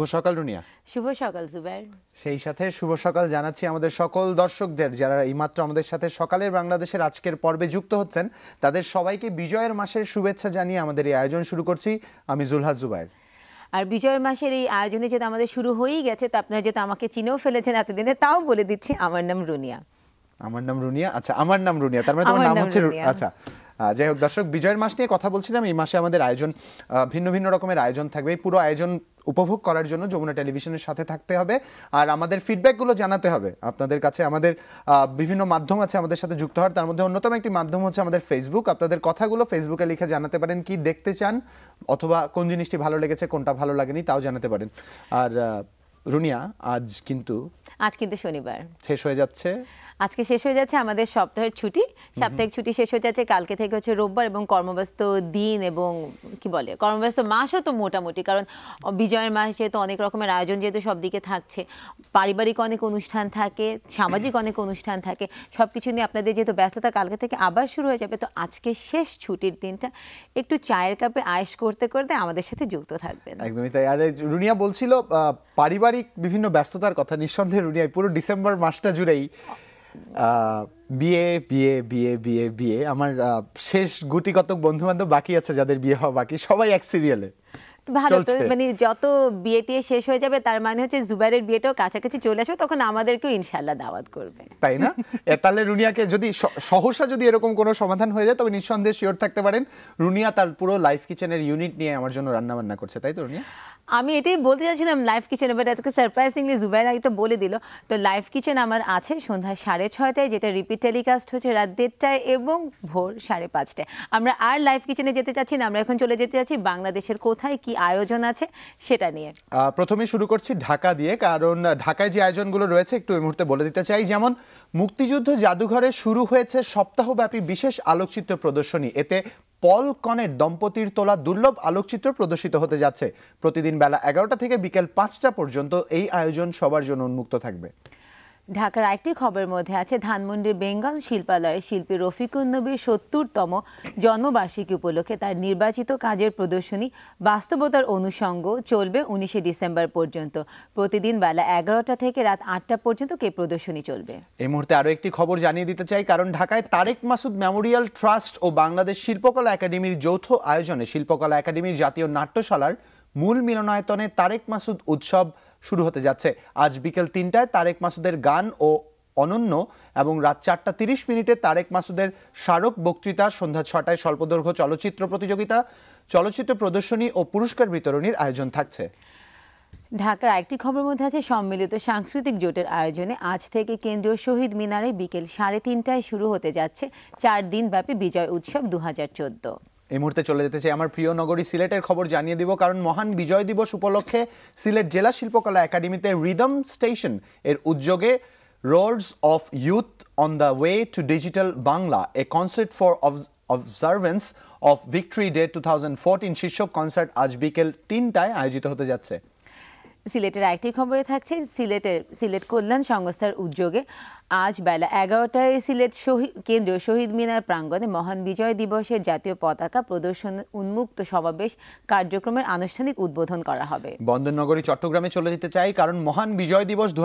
শুভ সকাল রুনিয়া শুভ সকাল জুবাইর সেই সাথে শুভ সকাল জানাচ্ছি আমাদের সকল দর্শকদের যারা এইমাত্র আমাদের সাথে সকালের বাংলাদেশের আজকের পর্বে যুক্ত হচ্ছেন তাদের সবাইকে বিজয়ের মাসের শুভেচ্ছা জানিয়ে আমাদের এই আয়োজন শুরু করছি আমি জুলহাস জুবাইর আর বিজয়ের মাসের এই আয়োজনে যেটা আমাদের শুরু হয়েই গেছে তা আপনারা যেটা আমাকে চিনেও ফেলেছেন এতদিনে তাও বলে দিচ্ছি আমার নাম রুনিয়া আমার নাম রুনিয়া আচ্ছা আমার নাম রুনিয়া তার মানে তোমার নাম হচ্ছে আচ্ছা যাই হোক দর্শক বিজয়ের মাস নিয়ে কথা বলছিলাম এই মাসে আমাদের আয়োজন ভিন্ন ভিন্ন রকমের আয়োজন থাকবে পুরো আয়োজন উপভোগ করার জন্য যমুনা টেলিভিশনের সাথে থাকতে হবে আর আমাদের ফিডব্যাকগুলো জানাতে হবে আপনাদের কাছে আমাদের বিভিন্ন মাধ্যম আছে আমাদের সাথে যুক্ত হওয়ার তার মধ্যে অন্যতম একটি মাধ্যম হচ্ছে আমাদের ফেসবুক আপনাদের কথাগুলো ফেসবুকে লিখে জানাতে পারেন কি দেখতে চান অথবা কোন জিনিসটি ভালো লেগেছে কোনটা ভালো লাগেনি তাও জানাতে পারেন আর রুনিয়া আজ কিন্তু আজ কিন্তু শনিবার শেষ হয়ে যাচ্ছে আজকে শেষ হয়ে যাচ্ছে আমাদের সপ্তাহের ছুটি সাপ্তাহিক ছুটি শেষ হয়ে যাচ্ছে কালকে থেকে হচ্ছে রোববার এবং কর্মব্যস্ত দিন এবং কি বলে কর্মব্যস্ত মাসও তো মোটামুটি কারণ বিজয়ের মাস যেহেতু অনেক রকমের আয়োজন যেহেতু সব দিকে থাকছে পারিবারিক অনেক অনুষ্ঠান থাকে সামাজিক অনেক অনুষ্ঠান থাকে সব কিছু নিয়ে আপনাদের যেহেতু ব্যস্ততা কালকে থেকে আবার শুরু হয়ে যাবে তো আজকে শেষ ছুটির দিনটা একটু চায়ের কাপে আয়েস করতে করতে আমাদের সাথে যুক্ত থাকবেন একদমই তাই আরে রুনিয়া বলছিল পারিবারিক বিভিন্ন ব্যস্ততার কথা নিঃসন্দেহে রুনিয়া পুরো ডিসেম্বর মাসটা জুড়েই বিয়ে বিয়ে বিয়ে বিয়ে বিয়ে আমার শেষ গুটি কতক বন্ধু বান্ধব বাকি আছে যাদের বিয়ে হওয়া বাকি সবাই এক সিরিয়ালে ভালো মানে যত শেষ হয়ে যাবে তার মানে হচ্ছে জুবাইরের বিয়েটাও কাছাকাছি চলে আসবে তখন আমাদেরকেও ইনশাল্লাহ দাওয়াত করবে তাই না তাহলে রুনিয়াকে যদি সহসা যদি এরকম কোনো সমাধান হয়ে যায় তবে নিঃসন্দেহে শিওর থাকতে পারেন রুনিয়া তার পুরো লাইফ কিচেনের ইউনিট নিয়ে আমার জন্য রান্না বান্না করছে তাই তো রুনিয়া আমি এটাই বলতে চাচ্ছিলাম লাইফ কিচেনে বাট আজকে সারপ্রাইজিংলি জুবাইর একটা বলে দিল তো লাইফ কিচেন আমার আছে সন্ধ্যা সাড়ে ছয়টায় যেটা রিপিট টেলিকাস্ট হচ্ছে রাত দেড়টায় এবং ভোর সাড়ে পাঁচটায় আমরা আর লাইফ কিচেনে যেতে চাচ্ছি না আমরা এখন চলে যেতে চাচ্ছি বাংলাদেশের কোথায় কি আয়োজন আছে সেটা নিয়ে প্রথমে শুরু করছি ঢাকা দিয়ে কারণ ঢাকায় যে আয়োজনগুলো রয়েছে একটু এই মুহূর্তে বলে দিতে চাই যেমন মুক্তিযুদ্ধ জাদুঘরে শুরু হয়েছে সপ্তাহব্যাপী বিশেষ আলোকচিত্র প্রদর্শনী এতে পল কনের দম্পতির তোলা দুর্লভ আলোকচিত্র প্রদর্শিত হতে যাচ্ছে প্রতিদিন বেলা এগারোটা থেকে বিকেল পাঁচটা পর্যন্ত এই আয়োজন সবার জন্য উন্মুক্ত থাকবে ঢাকার আরেকটি খবরের মধ্যে আছে ধানমন্ডির বেঙ্গল শিল্পালয়ে শিল্পী রফিকুল নবীর সত্তরতম জন্মবার্ষিকী উপলক্ষে তার নির্বাচিত কাজের প্রদর্শনী বাস্তবতার অনুষঙ্গ চলবে উনিশে ডিসেম্বর পর্যন্ত প্রতিদিন বেলা এগারোটা থেকে রাত আটটা পর্যন্ত কে প্রদর্শনী চলবে এই মুহূর্তে আরও একটি খবর জানিয়ে দিতে চাই কারণ ঢাকায় তারেক মাসুদ মেমোরিয়াল ট্রাস্ট ও বাংলাদেশ শিল্পকলা একাডেমির যৌথ আয়োজনে শিল্পকলা একাডেমির জাতীয় নাট্যশালার মূল মিলনায়তনে তারেক মাসুদ উৎসব শুরু হতে যাচ্ছে আজ বিকেল তিনটায় তারেক মাসুদের গান ও অনন্য এবং রাত চারটা তিরিশ মিনিটে তারেক মাসুদের স্মারক বক্তৃতা সন্ধ্যা ছটায় স্বল্পদৈর্ঘ্য চলচ্চিত্র প্রতিযোগিতা চলচ্চিত্র প্রদর্শনী ও পুরস্কার বিতরণীর আয়োজন থাকছে ঢাকার একটি খবর মধ্যে আছে সম্মিলিত সাংস্কৃতিক জোটের আয়োজনে আজ থেকে কেন্দ্রীয় শহীদ মিনারে বিকেল সাড়ে তিনটায় শুরু হতে যাচ্ছে চার দিনব্যাপী বিজয় উৎসব দু হাজার এই মুহূর্তে চলে যেতে চাই আমার প্রিয় নগরী সিলেটের খবর জানিয়ে দিব কারণ মহান বিজয় দিবস উপলক্ষে সিলেট জেলা শিল্পকলা একাডেমিতে রিদম স্টেশন এর উদ্যোগে roads of youth on the way to digital Bangla a concert for observance of Victory Day two thousand fourteen শীর্ষক কনসার্ট আজ বিকেল তিনটায় আয়োজিত হতে যাচ্ছে সিলেটের আরেকটি খবরে থাকছে সিলেটের সিলেট কল্যাণ সংস্থার উদ্যোগে আজ বেলা এগারোটায় সিলেট শহীদ কেন্দ্রীয় শহীদ মিনার প্রাঙ্গণে মহান বিজয় দিবসের জাতীয় পতাকা প্রদর্শন উন্মুক্ত সমাবেশ কার্যক্রমের আনুষ্ঠানিক উদ্বোধন করা হবে বন্দরনগরী চট্টগ্রামে চলে যেতে চাই কারণ মহান বিজয় দিবস দু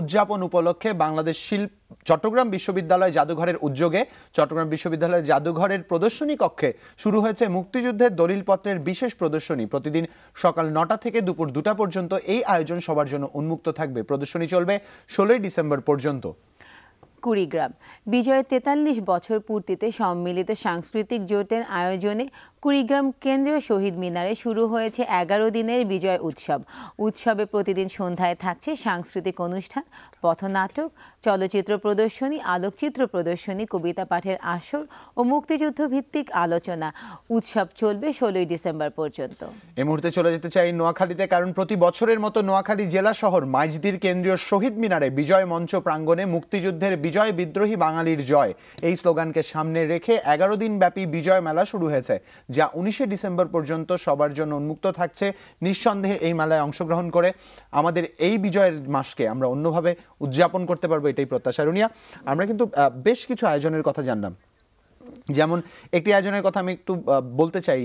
উদযাপন উপলক্ষে বাংলাদেশ শিল্প চট্টগ্রাম বিশ্ববিদ্যালয় জাদুঘরের উদ্যোগে চট্টগ্রাম বিশ্ববিদ্যালয় জাদুঘরের প্রদর্শনী কক্ষে শুরু হয়েছে মুক্তিযুদ্ধের দলিলপত্রের বিশেষ প্রদর্শনী প্রতিদিন সকাল নটা থেকে দুপুর দুটা পর্যন্ত এই আয়োজন সবার জন্য উন্মুক্ত থাকবে প্রদর্শনী চলবে ষোলোই ডিসেম্বর পর্যন্ত কুড়িগ্রাম বিজয় তেতাল্লিশ বছর পূর্তিতে সম্মিলিত সাংস্কৃতিক জোটের আয়োজনে কুড়িগ্রাম কেন্দ্রীয় শহীদ মিনারে শুরু হয়েছে এগারো দিনের বিজয় উৎসব উৎসবে প্রতিদিন সন্ধ্যায় থাকছে সাংস্কৃতিক অনুষ্ঠান পথনাটক চলচ্চিত্র প্রদর্শনী আলোকচিত্র প্রদর্শনী কবিতা পাঠের আসর ও মুক্তিযুদ্ধ ভিত্তিক আলোচনা উৎসব চলবে ষোলোই ডিসেম্বর পর্যন্ত এ মুহূর্তে চলে যেতে চাই নোয়াখালীতে কারণ প্রতি বছরের মতো নোয়াখালী জেলা শহর মাইজদির কেন্দ্রীয় শহীদ মিনারে বিজয় মঞ্চ প্রাঙ্গণে মুক্তিযুদ্ধের বিজয় বিদ্রোহী বাঙালির জয় এই স্লোগানকে সামনে রেখে এগারো দিন ব্যাপী বিজয় মেলা শুরু হয়েছে যা উনিশে ডিসেম্বর পর্যন্ত সবার জন্য উন্মুক্ত থাকছে নিঃসন্দেহে এই মেলায় অংশগ্রহণ করে আমাদের এই বিজয়ের মাসকে আমরা অন্যভাবে উদযাপন করতে পারবো এটাই প্রত্যাশা রুনিয়া আমরা কিন্তু বেশ কিছু আয়োজনের কথা জানলাম যেমন একটি আয়োজনের কথা আমি একটু বলতে চাই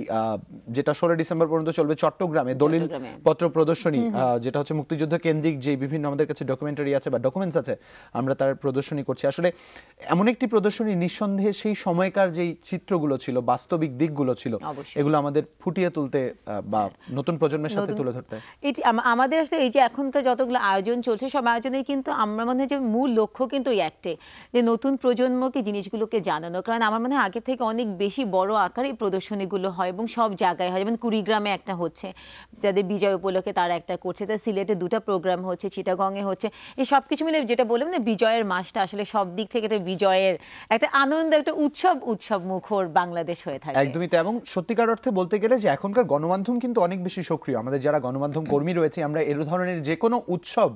যেটা ষোলো ডিসেম্বর পর্যন্ত চলবে চট্টগ্রামে দলিল পত্র প্রদর্শনী যেটা হচ্ছে মুক্তিযুদ্ধ কেন্দ্রিক যে বিভিন্ন আমাদের কাছে ডকুমেন্টারি আছে বা ডকুমেন্টস আছে আমরা তার প্রদর্শনী করছি আসলে এমন একটি প্রদর্শনী নিঃসন্দেহে সেই সময়কার যেই চিত্রগুলো ছিল বাস্তবিক দিকগুলো ছিল এগুলো আমাদের ফুটিয়ে তুলতে বা হ্যাঁ। নতুন প্রজন্মের সাথে তুলে ধরতে এটি আমাদের আসলে এই যে এখনকার যতগুলো আয়োজন চলছে সব আয়োজনেই কিন্তু আমরা মনে হয় যে মূল লক্ষ্য কিন্তু এই একটাই যে নতুন প্রজন্মকে জিনিসগুলোকে জানানো কারণ আমার মনে হয় আগের থেকে অনেক বেশি বড় আকারে প্রদর্শনীগুলো হয় এবং সব জায়গায় হয় যেমন কুড়িগ্রামে একটা হচ্ছে যাদের বিজয় উপলক্ষে তারা একটা করছে তার সিলেটে দুটা প্রোগ্রাম হচ্ছে চিটাগংয়ে হচ্ছে এই সব কিছু মিলে যেটা বললাম না বিজয়ের মাসটা আসলে সব দিক থেকে একটা বিজয়ের একটা আনন্দ একটা উৎসব উৎসব মুখর বাংলাদেশ হয়ে থাকে একদমই তো এবং সত্যিকার অর্থে বলতে গেলে যে এখনকার গণমাধ্যম কিন্তু অনেক বেশি সক্রিয় আমাদের যারা গণমাধ্যম কর্মী রয়েছে আমরা এর ধরনের যে কোনো উৎসব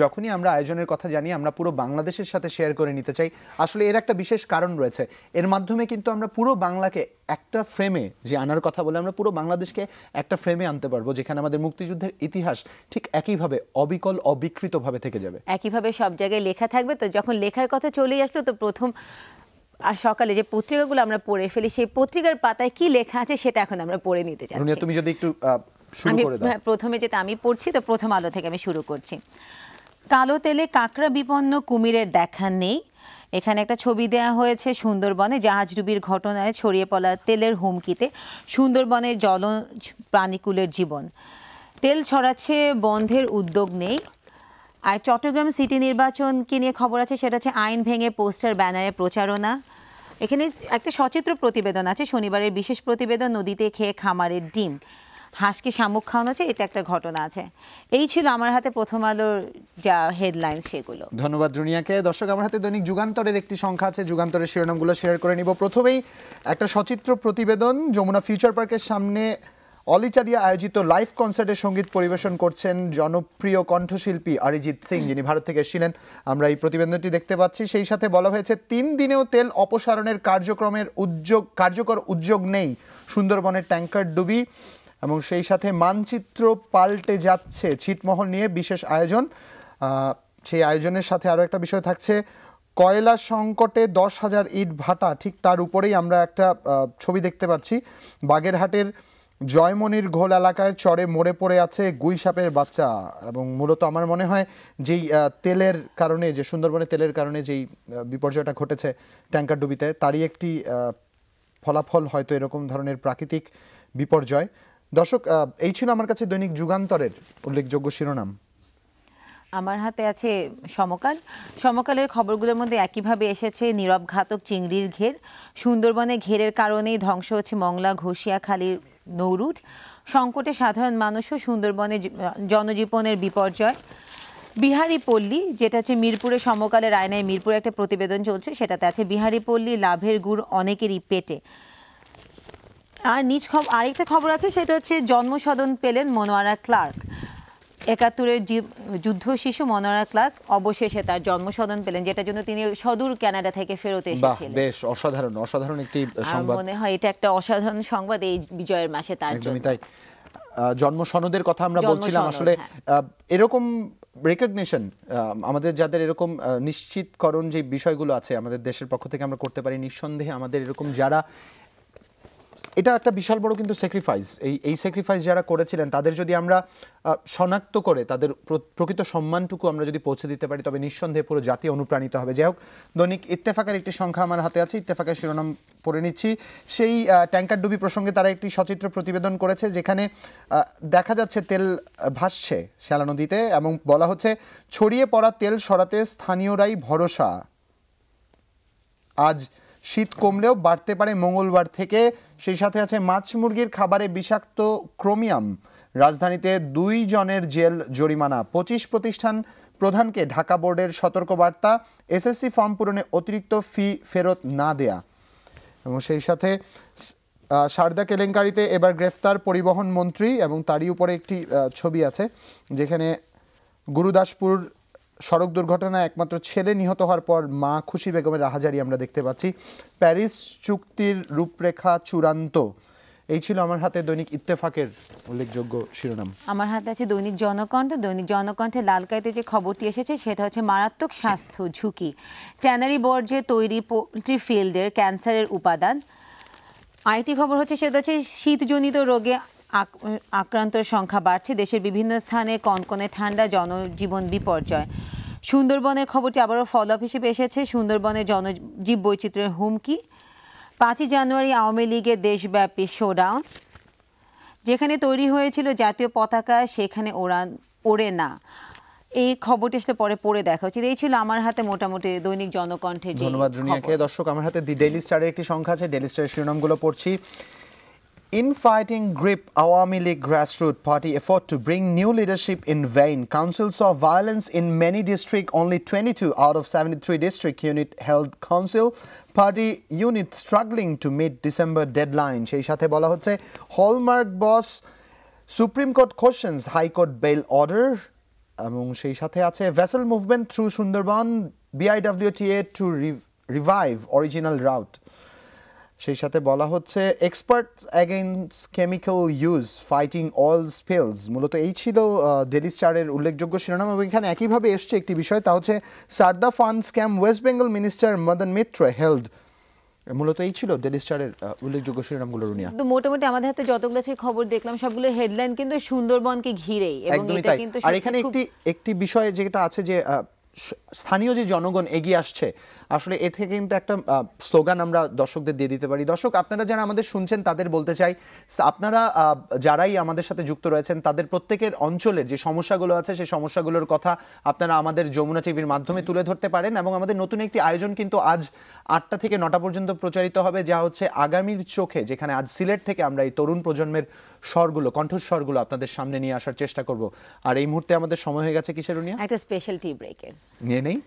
যখনই আমরা আয়োজনের কথা জানি আমরা পুরো বাংলাদেশের সাথে শেয়ার করে নিতে চাই আসলে এর একটা বিশেষ কারণ রয়েছে এর মাধ্যমে মাধ্যমে কিন্তু আমরা পুরো বাংলাকে একটা ফ্রেমে যে আনার কথা বলে আমরা পুরো বাংলাদেশকে একটা ফ্রেমে আনতে পারবো যেখানে আমাদের মুক্তিযুদ্ধের ইতিহাস ঠিক একইভাবে অবিকল অবিকৃতভাবে থেকে যাবে একইভাবে সব জায়গায় লেখা থাকবে তো যখন লেখার কথা চলেই আসলো তো প্রথম আর সকালে যে পত্রিকাগুলো আমরা পড়ে ফেলি সেই পত্রিকার পাতায় কি লেখা আছে সেটা এখন আমরা পড়ে নিতে চাই তুমি যদি একটু শুরু করে দাও হ্যাঁ, প্রথমে যেটা আমি পড়ছি তো প্রথম আলো থেকে আমি শুরু করছি কালো তেলে কাঁকড়া বিপন্ন কুমিরের দেখা নেই এখানে একটা ছবি দেয়া হয়েছে সুন্দরবনে জাহাজডুবির ঘটনায় ছড়িয়ে পড়ার তেলের হুমকিতে সুন্দরবনে জল প্রাণীকুলের জীবন তেল ছড়াচ্ছে বন্ধের উদ্যোগ নেই আর চট্টগ্রাম সিটি নির্বাচনকে নিয়ে খবর আছে সেটা হচ্ছে আইন ভেঙে পোস্টার ব্যানারে প্রচারণা এখানে একটা সচিত্র প্রতিবেদন আছে শনিবারের বিশেষ প্রতিবেদন নদীতে খেয়ে খামারের ডিম হাঁসকে শামুক খাওয়ানো হচ্ছে এটা একটা ঘটনা আছে এই ছিল আমার হাতে প্রথম আলোর যা হেডলাইন সেগুলো ধন্যবাদ রুনিয়াকে দর্শক আমার হাতে দৈনিক যুগান্তরের একটি সংখ্যা আছে যুগান্তরের শিরোনামগুলো শেয়ার করে নিব প্রথমেই একটা সচিত্র প্রতিবেদন যমুনা ফিউচার পার্কের সামনে অলিচারিয়া আয়োজিত লাইভ কনসার্টে সঙ্গীত পরিবেশন করছেন জনপ্রিয় কণ্ঠশিল্পী অরিজিৎ সিং যিনি ভারত থেকে এসেছিলেন আমরা এই প্রতিবেদনটি দেখতে পাচ্ছি সেই সাথে বলা হয়েছে তিন দিনেও তেল অপসারণের কার্যক্রমের উদ্যোগ কার্যকর উদ্যোগ নেই সুন্দরবনের ট্যাঙ্কার ডুবি এবং সেই সাথে মানচিত্র পাল্টে যাচ্ছে ছিটমহল নিয়ে বিশেষ আয়োজন সেই আয়োজনের সাথে আরও একটা বিষয় থাকছে কয়লা সংকটে দশ হাজার ইট ভাটা ঠিক তার উপরেই আমরা একটা ছবি দেখতে পাচ্ছি বাগেরহাটের জয়মনির ঘোল এলাকায় চরে মরে পড়ে আছে গুইসাপের বাচ্চা এবং মূলত আমার মনে হয় যেই তেলের কারণে যে সুন্দরবনে তেলের কারণে যেই বিপর্যয়টা ঘটেছে ট্যাঙ্কার ডুবিতে তারই একটি ফলাফল হয়তো এরকম ধরনের প্রাকৃতিক বিপর্যয় দর্শক এই ছিল আমার কাছে দৈনিক যুগান্তরের উল্লেখযোগ্য শিরোনাম আমার হাতে আছে সমকাল সমকালের খবরগুলোর মধ্যে একইভাবে এসেছে নীরব ঘাতক চিংড়ির ঘের সুন্দরবনে ঘেরের কারণেই ধ্বংস হচ্ছে মংলা ঘোষিয়াখালীর নৌরুট সংকটে সাধারণ মানুষও সুন্দরবনে জনজীবনের বিপর্যয় বিহারি পল্লী যেটা হচ্ছে মিরপুরে সমকালের আয়নায় মিরপুরে একটা প্রতিবেদন চলছে সেটাতে আছে বিহারি পল্লী লাভের গুড় অনেকেরই পেটে আর নিজ খবর আরেকটা খবর আছে সেটা হচ্ছে জন্মসদন পেলেন মনোয়ারা ক্লার্ক একাত্তরের যুদ্ধ শিশু মনোয়ারা ক্লার্ক অবশেষে তার জন্মসদন পেলেন যেটার জন্য তিনি সদূর কানাডা থেকে ফেরত এসেছিলেন বেশ অসাধারণ অসাধারণ একটি সংবাদ মনে হয় এটা একটা অসাধারণ সংবাদ এই বিজয়ের মাসে তার জন্য জন্ম সনদের কথা আমরা বলছিলাম আসলে হ্যাঁ। এরকম রেকগনিশন আমাদের যাদের এরকম নিশ্চিতকরণ যে বিষয়গুলো আছে আমাদের দেশের পক্ষ থেকে আমরা করতে পারি নিঃসন্দেহে আমাদের এরকম যারা এটা একটা বিশাল বড় কিন্তু স্যাক্রিফাইস এই এই স্যাক্রিফাইস যারা করেছিলেন তাদের যদি আমরা শনাক্ত করে তাদের প্রকৃত সম্মানটুকু আমরা যদি পৌঁছে দিতে পারি তবে নিঃসন্দেহে পুরো জাতি অনুপ্রাণিত হবে যাই হোক দৈনিক ইত্তেফাকের একটি সংখ্যা আমার হাতে আছে ইত্তেফাকের শিরোনাম পড়ে নিচ্ছি সেই ট্যাঙ্কার ডুবি প্রসঙ্গে তারা একটি সচিত্র প্রতিবেদন করেছে যেখানে দেখা যাচ্ছে তেল ভাসছে শ্যালা নদীতে এবং বলা হচ্ছে ছড়িয়ে পড়া তেল সরাতে স্থানীয়রাই ভরসা আজ শীত কমলেও বাড়তে পারে মঙ্গলবার থেকে সেই সাথে আছে মাছ মুরগির খাবারে বিষাক্ত ক্রোমিয়াম রাজধানীতে দুই জনের জেল জরিমানা পঁচিশ প্রতিষ্ঠান প্রধানকে ঢাকা বোর্ডের সতর্কবার্তা এসএসসি ফর্ম পূরণে অতিরিক্ত ফি ফেরত না দেয়া এবং সেই সাথে সারদা কেলেঙ্কারিতে এবার গ্রেফতার পরিবহন মন্ত্রী এবং তারই উপরে একটি ছবি আছে যেখানে গুরুদাসপুর সড়ক দুর্ঘটনায় একমাত্র ছেলে নিহত হওয়ার পর মা খুশি বেগমের রাহাজারি আমরা দেখতে পাচ্ছি প্যারিস চুক্তির রূপরেখা চূড়ান্ত এই ছিল আমার হাতে দৈনিক ইত্তেফাকের উল্লেখযোগ্য শিরোনাম আমার হাতে আছে দৈনিক জনকণ্ঠ দৈনিক জনকণ্ঠে লালকাইতে যে খবরটি এসেছে সেটা হচ্ছে মারাত্মক স্বাস্থ্য ঝুঁকি ট্যানারি বর্জ্যে তৈরি পোলট্রি ফিল্ডের ক্যান্সারের উপাদান আরেকটি খবর হচ্ছে সেটা হচ্ছে শীতজনিত রোগে আক্রান্তর সংখ্যা বাড়ছে দেশের বিভিন্ন স্থানে কনকনে ঠান্ডা জনজীবন বিপর্যয় সুন্দরবনের খবরটি আবারও ফলো অফ হিসেবে এসেছে সুন্দরবনের জনজীব বৈচিত্র্যের হুমকি পাঁচই জানুয়ারি আওয়ামী লীগের দেশব্যাপী শোডাউন যেখানে তৈরি হয়েছিল জাতীয় পতাকা সেখানে ওড়ান ওড়ে না এই খবরটি আসলে পরে পড়ে দেখা উচিত এই ছিল আমার হাতে মোটামুটি দৈনিক জনকণ্ঠে ধন্যবাদ দর্শক আমার হাতে দি ডেলি স্টারের একটি সংখ্যা আছে ডেলি স্টারের শিরোনামগুলো পড়ছি Infighting grip Awami League grassroots party effort to bring new leadership in vain. Council saw violence in many districts. Only 22 out of 73 district unit held council. Party unit struggling to meet December deadline. সেই সাথে বলা হচ্ছে hallmark boss supreme court questions high court bail order এবং সেই সাথে আছে vessel movement through Sundarban BIWTA to revive original route সেই সাথে বলা হচ্ছে expert against chemical use fighting oil spills মূলত এই ছিল ডেলি স্টারের উল্লেখযোগ্য শিরোনাম এবং এখানে একইভাবে এসছে একটি বিষয় তা হচ্ছে Saradha fund scam West Bengal minister Madan Mitra held মূলত এই ছিল ডেলি স্টারের উল্লেখযোগ্য শিরোনামগুলো রুনিয়া তো মোটামুটি আমাদের হাতে যতগুলো সেই খবর দেখলাম সবগুলো হেডলাইন কিন্তু সুন্দরবনকে ঘিরেই এবং এটা কিন্তু আর এখানে একটি একটি বিষয় যেটা আছে যে স্থানীয় যে জনগণ এগিয়ে আসছে আসলে এ থেকে কিন্তু একটা স্লোগান আমরা দর্শকদের দিয়ে দিতে পারি দর্শক আপনারা যারা আমাদের শুনছেন তাদের বলতে চাই আপনারা যারাই আমাদের সাথে যুক্ত রয়েছেন তাদের প্রত্যেকের অঞ্চলের যে সমস্যাগুলো আছে সেই সমস্যাগুলোর কথা আপনারা আমাদের যমুনা টিভির মাধ্যমে তুলে ধরতে পারেন এবং আমাদের নতুন একটি আয়োজন কিন্তু আজ আটটা থেকে নটা পর্যন্ত প্রচারিত হবে যা হচ্ছে আগামীর চোখে যেখানে আজ সিলেট থেকে আমরা এই তরুণ প্রজন্মের স্বরগুলো কণ্ঠস্বরগুলো আপনাদের সামনে নিয়ে আসার চেষ্টা করব আর এই মুহূর্তে আমাদের সময় হয়ে গেছে কিসের একটা স্পেশাল টি ব্রেকের নিয়ে নেই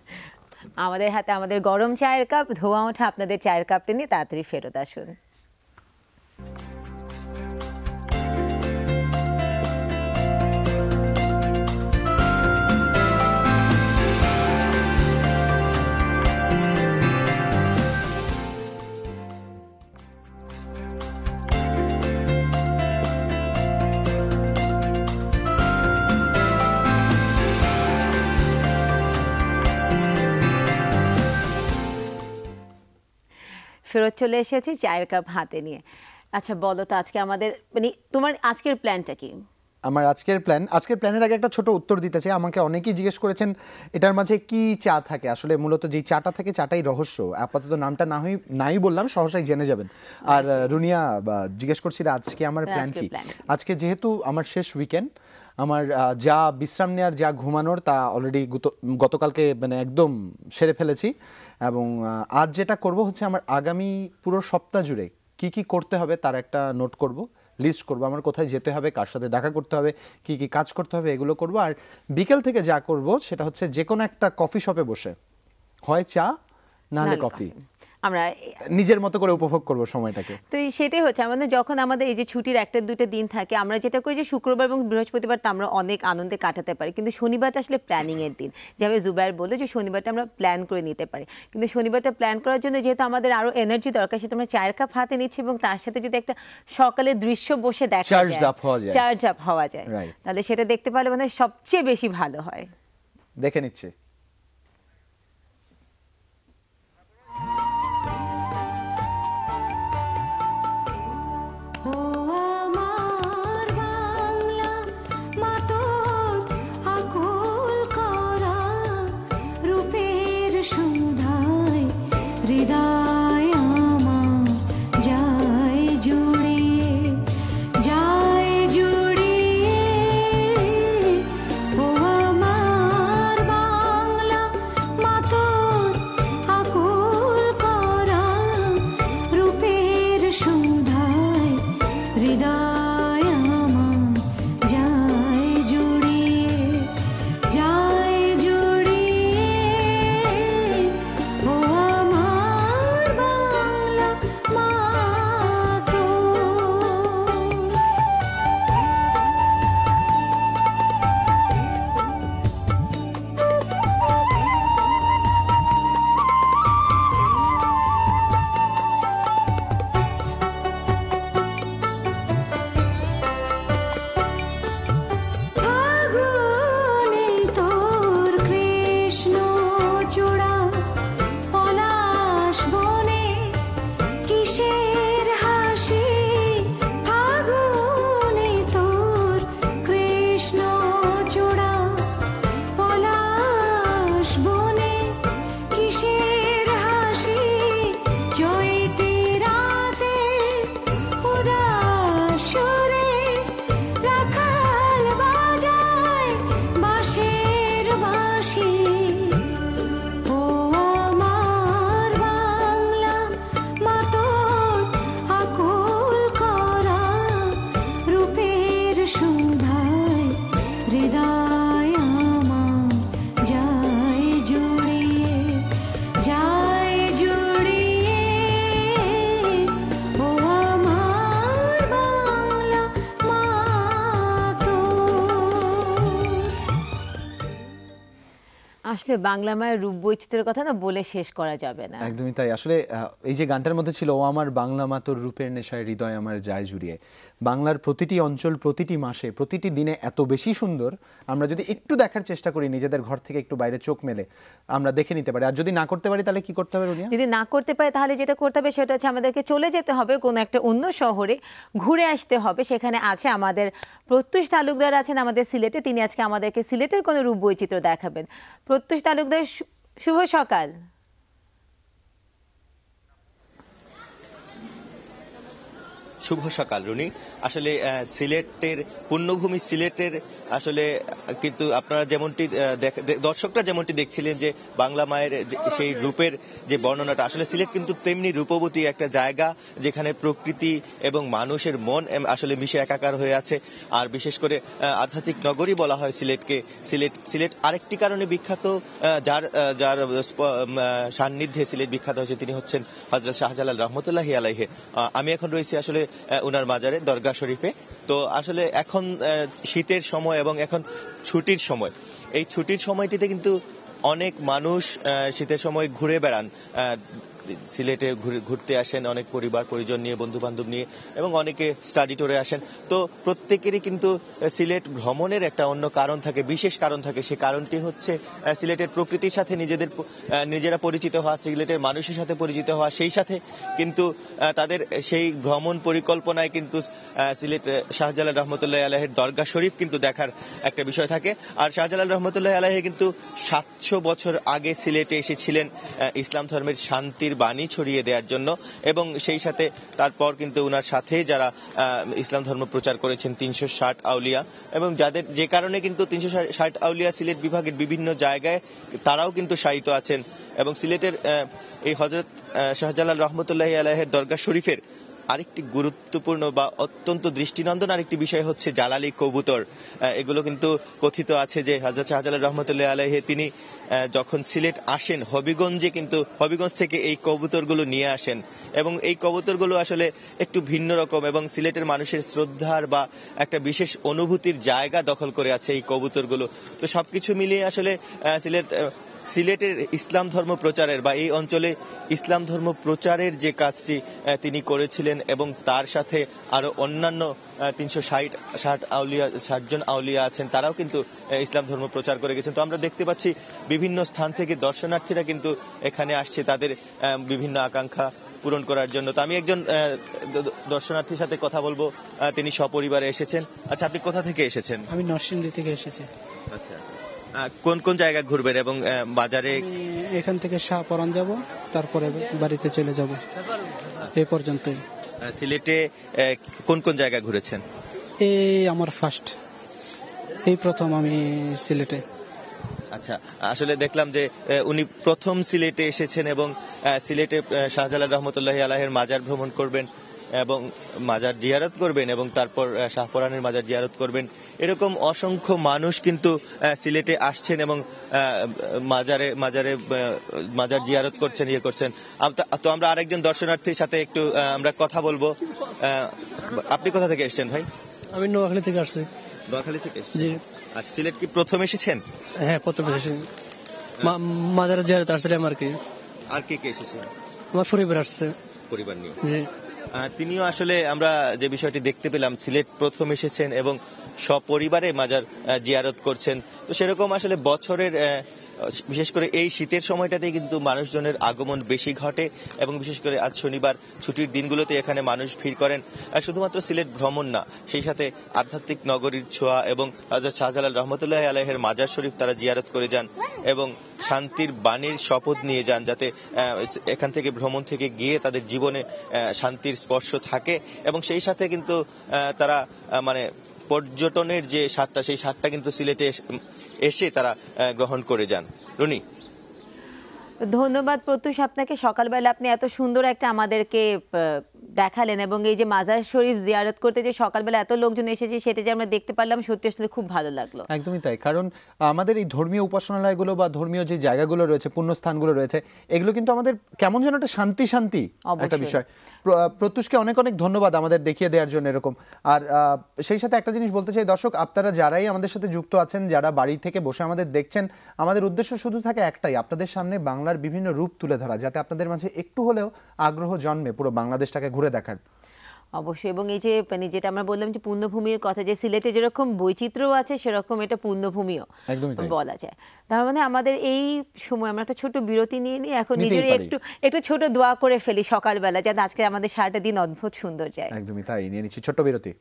আমাদের হাতে আমাদের গরম চায়ের কাপ ধোয়া ওঠা আপনাদের চায়ের কাপটি নিয়ে তাড়াতাড়ি ফেরত আসুন ফেরত চলে এসেছি চায়ের কাপ হাতে নিয়ে আচ্ছা বলো তো আজকে আমাদের মানে তোমার আজকের প্ল্যানটা কি আমার আজকের প্ল্যান আজকের প্ল্যানের আগে একটা ছোট উত্তর দিতে চাই আমাকে অনেকেই জিজ্ঞেস করেছেন এটার মাঝে কি চা থাকে আসলে মূলত যে চাটা থাকে চাটাই রহস্য আপাতত নামটা না হই নাই বললাম সহসাই জেনে যাবেন আর আচ্ছা। রুনিয়া জিজ্ঞেস করছি আজকে আমার প্ল্যান কি আজকে যেহেতু আমার শেষ উইকেন্ড আমার যা বিশ্রাম নেওয়ার যা ঘুমানোর তা অলরেডি গতকালকে মানে একদম সেরে ফেলেছি এবং আজ যেটা করব হচ্ছে আমার আগামী পুরো সপ্তাহ জুড়ে কি কি করতে হবে তার একটা নোট করব লিস্ট করব আমার কোথায় যেতে হবে কার সাথে দেখা করতে হবে কি কি কাজ করতে হবে এগুলো করব আর বিকেল থেকে যা করব সেটা হচ্ছে যে কোনো একটা কফি শপে বসে হয় চা নাহলে কফি আমরা নিজের মতো করে উপভোগ করব সময়টাকে তো সেটাই হচ্ছে আমাদের যখন আমাদের এই যে ছুটির একটা দুটো দিন থাকে আমরা যেটা করি যে শুক্রবার এবং বৃহস্পতিবার তো আমরা অনেক আনন্দে কাটাতে পারি কিন্তু শনিবারটা আসলে প্ল্যানিং এর দিন যেভাবে জুবাইর বলে যে শনিবারটা আমরা প্ল্যান করে নিতে পারি কিন্তু শনিবারটা প্ল্যান করার জন্য যেহেতু আমাদের আরো এনার্জি দরকার সেটা আমরা চায়ের কাপ হাতে নিচ্ছি এবং তার সাথে যদি একটা সকালে দৃশ্য বসে দেখা চার্জ আপ হওয়া যায় চার্জ আপ হওয়া যায় তাহলে সেটা দেখতে পারলে মানে সবচেয়ে বেশি ভালো হয় দেখে নিচ্ছে যে বাংলা মায়ের রূপ বৈচিত্র্যের কথা না বলে শেষ করা যাবে না একদমই তাই আসলে এই যে গানটার মধ্যে ছিল ও আমার বাংলা মাতর রূপের নেশায় হৃদয় আমার যায় জুড়িয়ে বাংলার প্রতিটি অঞ্চল প্রতিটি মাসে প্রতিটি দিনে এত বেশি সুন্দর আমরা যদি একটু দেখার চেষ্টা করি নিজেদের ঘর থেকে একটু বাইরে চোখ মেলে আমরা দেখে নিতে পারি আর যদি না করতে পারি তাহলে কি করতে হবে যদি না করতে পারি তাহলে যেটা করতে হবে সেটা হচ্ছে আমাদেরকে চলে যেতে হবে কোনো একটা অন্য শহরে ঘুরে আসতে হবে সেখানে আছে আমাদের প্রত্যুষ তালুকদার আছেন আমাদের সিলেটে তিনি আজকে আমাদেরকে সিলেটের কোনো রূপ বৈচিত্র্য দেখাবেন প্রত্যুষ তালুকদার শুভ সকাল শুভ সকাল রুনি আসলে সিলেটের পূর্ণভূমি সিলেটের আসলে কিন্তু আপনারা যেমনটি দর্শকরা যেমনটি দেখছিলেন যে বাংলা মায়ের সেই রূপের যে বর্ণনাটা আসলে সিলেট কিন্তু তেমনি রূপবতী একটা জায়গা যেখানে প্রকৃতি এবং মানুষের মন আসলে মিশে একাকার হয়ে আছে আর বিশেষ করে আধ্যাত্মিক নগরী বলা হয় সিলেটকে সিলেট সিলেট আরেকটি কারণে বিখ্যাত যার যার সান্নিধ্যে সিলেট বিখ্যাত হয়েছে তিনি হচ্ছেন হজরত শাহজালাল রহমতুল্লাহি আলাইহে আমি এখন রয়েছি আসলে উনার মাজারে দরগা শরীফে তো আসলে এখন শীতের সময় এবং এখন ছুটির সময় এই ছুটির সময়টিতে কিন্তু অনেক মানুষ শীতের সময় ঘুরে বেড়ান সিলেটে ঘুরতে আসেন অনেক পরিবার পরিজন নিয়ে বন্ধু বান্ধব নিয়ে এবং অনেকে স্টাডি টোরে আসেন তো প্রত্যেকেরই কিন্তু সিলেট ভ্রমণের একটা অন্য কারণ থাকে বিশেষ কারণ থাকে সে কারণটি হচ্ছে সিলেটের প্রকৃতির সাথে নিজেদের নিজেরা পরিচিত হওয়া সিলেটের মানুষের সাথে পরিচিত হওয়া সেই সাথে কিন্তু তাদের সেই ভ্রমণ পরিকল্পনায় কিন্তু সিলেট শাহজালাল রহমতুল্লাহ আলাহের দরগা শরীফ কিন্তু দেখার একটা বিষয় থাকে আর শাহজালাল রহমতুল্লাহ আলাহে কিন্তু সাতশো বছর আগে সিলেটে এসেছিলেন ইসলাম ধর্মের শান্তির মুক্তির বাণী ছড়িয়ে দেওয়ার জন্য এবং সেই সাথে তারপর কিন্তু ওনার সাথে যারা ইসলাম ধর্ম প্রচার করেছেন তিনশো ষাট আউলিয়া এবং যাদের যে কারণে কিন্তু তিনশো ষাট আউলিয়া সিলেট বিভাগের বিভিন্ন জায়গায় তারাও কিন্তু সাহিত্য আছেন এবং সিলেটের এই হজরত শাহজালাল রহমতুল্লাহ আলাহের দরগা শরীফের আরেকটি গুরুত্বপূর্ণ বা অত্যন্ত দৃষ্টিনন্দন আরেকটি বিষয় হচ্ছে জালালি কবুতর এগুলো কিন্তু কথিত আছে যে হাজরত শাহজালাল রহমতুল্লাহ আলহে তিনি যখন সিলেট আসেন হবিগঞ্জে কিন্তু হবিগঞ্জ থেকে এই কবুতরগুলো নিয়ে আসেন এবং এই কবুতরগুলো আসলে একটু ভিন্ন রকম এবং সিলেটের মানুষের শ্রদ্ধার বা একটা বিশেষ অনুভূতির জায়গা দখল করে আছে এই কবুতরগুলো তো সবকিছু মিলিয়ে আসলে সিলেট সিলেটের ইসলাম ধর্ম প্রচারের বা এই অঞ্চলে ইসলাম ধর্ম প্রচারের যে কাজটি তিনি করেছিলেন এবং তার সাথে আরও অন্যান্য তিনশো ষাট ষাট আউলিয়া ষাটজন আউলিয়া আছেন তারাও কিন্তু ইসলাম ধর্ম প্রচার করে গেছেন তো আমরা দেখতে পাচ্ছি বিভিন্ন স্থান থেকে দর্শনার্থীরা কিন্তু এখানে আসছে তাদের বিভিন্ন আকাঙ্ক্ষা পূরণ করার জন্য তো আমি একজন দর্শনার্থীর সাথে কথা বলবো তিনি সপরিবারে এসেছেন আচ্ছা আপনি কোথা থেকে এসেছেন আমি নরসিংদী থেকে এসেছি আচ্ছা কোন কোন জায়গা ঘুরবেন এবং বাজারে এখান থেকে শাহপরান যাব তারপরে বাড়িতে চলে যাব এ পর্যন্ত সিলেটে কোন কোন জায়গা ঘুরেছেন এই আমার ফার্স্ট এই প্রথম আমি সিলেটে আচ্ছা আসলে দেখলাম যে উনি প্রথম সিলেটে এসেছেন এবং সিলেটে শাহজালাল রহমতুল্লাহ আলাহের মাজার ভ্রমণ করবেন এবং মাজার জিয়ারত করবেন এবং তারপর শাহপরানের মাজার জিয়ারত করবেন এরকম অসংখ্য মানুষ কিন্তু সিলেটে আসছেন এবং মাজারে মাজারে মাজার জিয়ারত করছেন ইয়ে করছেন তো আমরা আরেকজন দর্শনার্থীর সাথে একটু আমরা কথা বলবো আপনি কোথা থেকে এসছেন ভাই আমি নোয়াখালী থেকে আসছি নোয়াখালী থেকে জি আর সিলেট কি প্রথম এসেছেন হ্যাঁ প্রথম এসেছেন মাজারে জিয়ারত আসছিলাম আর কি আর কে কে এসেছেন আমার পরিবার আসছে পরিবার নিয়ে জি তিনিও আসলে আমরা যে বিষয়টি দেখতে পেলাম সিলেট প্রথম এসেছেন এবং সপরিবারে মাজার জিয়ারত করছেন তো সেরকম আসলে বছরের বিশেষ করে এই শীতের সময়টাতে কিন্তু মানুষজনের আগমন বেশি ঘটে এবং বিশেষ করে আজ শনিবার ছুটির দিনগুলোতে এখানে মানুষ ভিড় করেন শুধুমাত্র সিলেট ভ্রমণ না সেই সাথে আধ্যাত্মিক নগরীর ছোঁয়া এবং রাজা শাহজালাল রহমতুল্লাহ আলহের মাজার শরীফ তারা জিয়ারত করে যান এবং শান্তির বাণীর শপথ নিয়ে যান যাতে এখান থেকে ভ্রমণ থেকে গিয়ে তাদের জীবনে শান্তির স্পর্শ থাকে এবং সেই সাথে কিন্তু তারা মানে পর্যটনের যে স্বাদটা সেই স্বাদটা কিন্তু সিলেটে এসে তারা গ্রহণ করে যান রনি ধন্যবাদ প্রত্যুষ আপনাকে সকালবেলা আপনি এত সুন্দর একটা আমাদেরকে দেখালেন এবং এই যে মাজার শরীফ জিয়ারত করতে যে সকালবেলা এত লোকজন এসেছে সেটা যে আমরা দেখতে পারলাম সত্যি আসলে খুব ভালো লাগলো একদমই তাই কারণ আমাদের এই ধর্মীয় উপাসনালয়গুলো বা ধর্মীয় যে জায়গাগুলো রয়েছে পুণ্যস্থানগুলো রয়েছে এগুলো কিন্তু আমাদের কেমন যেন একটা শান্তি শান্তি একটা বিষয় প্রত্যুষকে অনেক অনেক ধন্যবাদ আমাদের দেখিয়ে দেওয়ার জন্য এরকম আর সেই সাথে একটা জিনিস বলতে চাই দর্শক আপনারা যারাই আমাদের সাথে যুক্ত আছেন যারা বাড়ি থেকে বসে আমাদের দেখছেন আমাদের উদ্দেশ্য শুধু থাকে একটাই আপনাদের সামনে বাংলার বাংলার বিভিন্ন রূপ তুলে ধরা যাতে আপনাদের মাঝে একটু হলেও আগ্রহ জন্মে পুরো বাংলাদেশটাকে ঘুরে দেখার অবশ্যই এবং এই যে মানে যেটা আমরা বললাম যে পূর্ণভূমির কথা যে সিলেটে যেরকম বৈচিত্র্য আছে সেরকম এটা পূর্ণভূমিও বলা যায় তার মানে আমাদের এই সময় আমরা একটা ছোট বিরতি নিয়ে নিই এখন নিজের একটু একটু ছোট দোয়া করে ফেলি সকালবেলা যাতে আজকে আমাদের সারাটা দিন অদ্ভুত সুন্দর যায় একদমই তাই নিয়ে নিচ্ছি ছোট বিরতি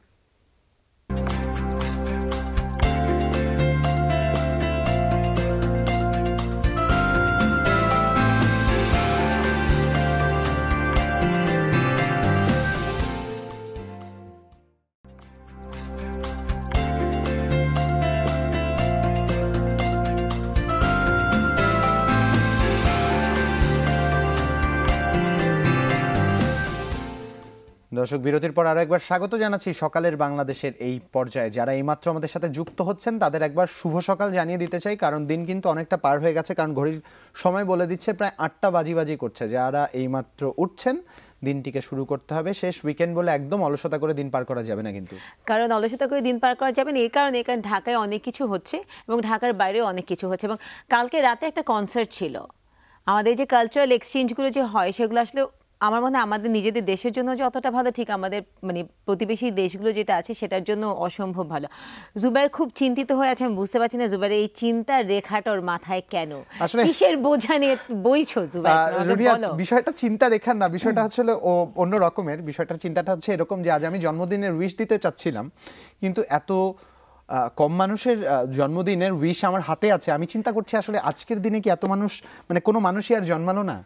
দর্শক বিরতির পর আরও একবার স্বাগত জানাচ্ছি সকালের বাংলাদেশের এই পর্যায়ে যারা এইমাত্র আমাদের সাথে যুক্ত হচ্ছেন তাদের একবার শুভ সকাল জানিয়ে দিতে চাই কারণ দিন কিন্তু অনেকটা পার হয়ে গেছে কারণ ঘড়ির সময় বলে দিচ্ছে প্রায় আটটা বাজি বাজি করছে যারা এইমাত্র উঠছেন দিনটিকে শুরু করতে হবে শেষ উইকেন্ড বলে একদম অলসতা করে দিন পার করা যাবে না কিন্তু কারণ অলসতা করে দিন পার করা যাবে না এই কারণে এখানে ঢাকায় অনেক কিছু হচ্ছে এবং ঢাকার বাইরেও অনেক কিছু হচ্ছে এবং কালকে রাতে একটা কনসার্ট ছিল আমাদের যে কালচারাল এক্সচেঞ্জগুলো যে হয় সেগুলো আসলে আমার মনে হয় আমাদের নিজেদের দেশের জন্য যতটা ভালো ঠিক আমাদের মানে প্রতিবেশী দেশগুলো যেটা আছে সেটার জন্য অসম্ভব ভালো জুবাইর খুব চিন্তিত হয়ে আছে আমি বুঝতে পারছি না জুবাইর এই চিন্তার রেখাটা ওর মাথায় কেন কিসের বোঝা নিয়ে বইছো জুবাইর বিষয়টা চিন্তা রেখার না বিষয়টা হচ্ছে ও অন্য রকমের বিষয়টার চিন্তাটা হচ্ছে এরকম যে আজ আমি জন্মদিনের উইশ দিতে চাচ্ছিলাম কিন্তু এত কম মানুষের জন্মদিনের উইশ আমার হাতে আছে আমি চিন্তা করছি আসলে আজকের দিনে কি এত মানুষ মানে কোনো মানুষই আর জন্মালো না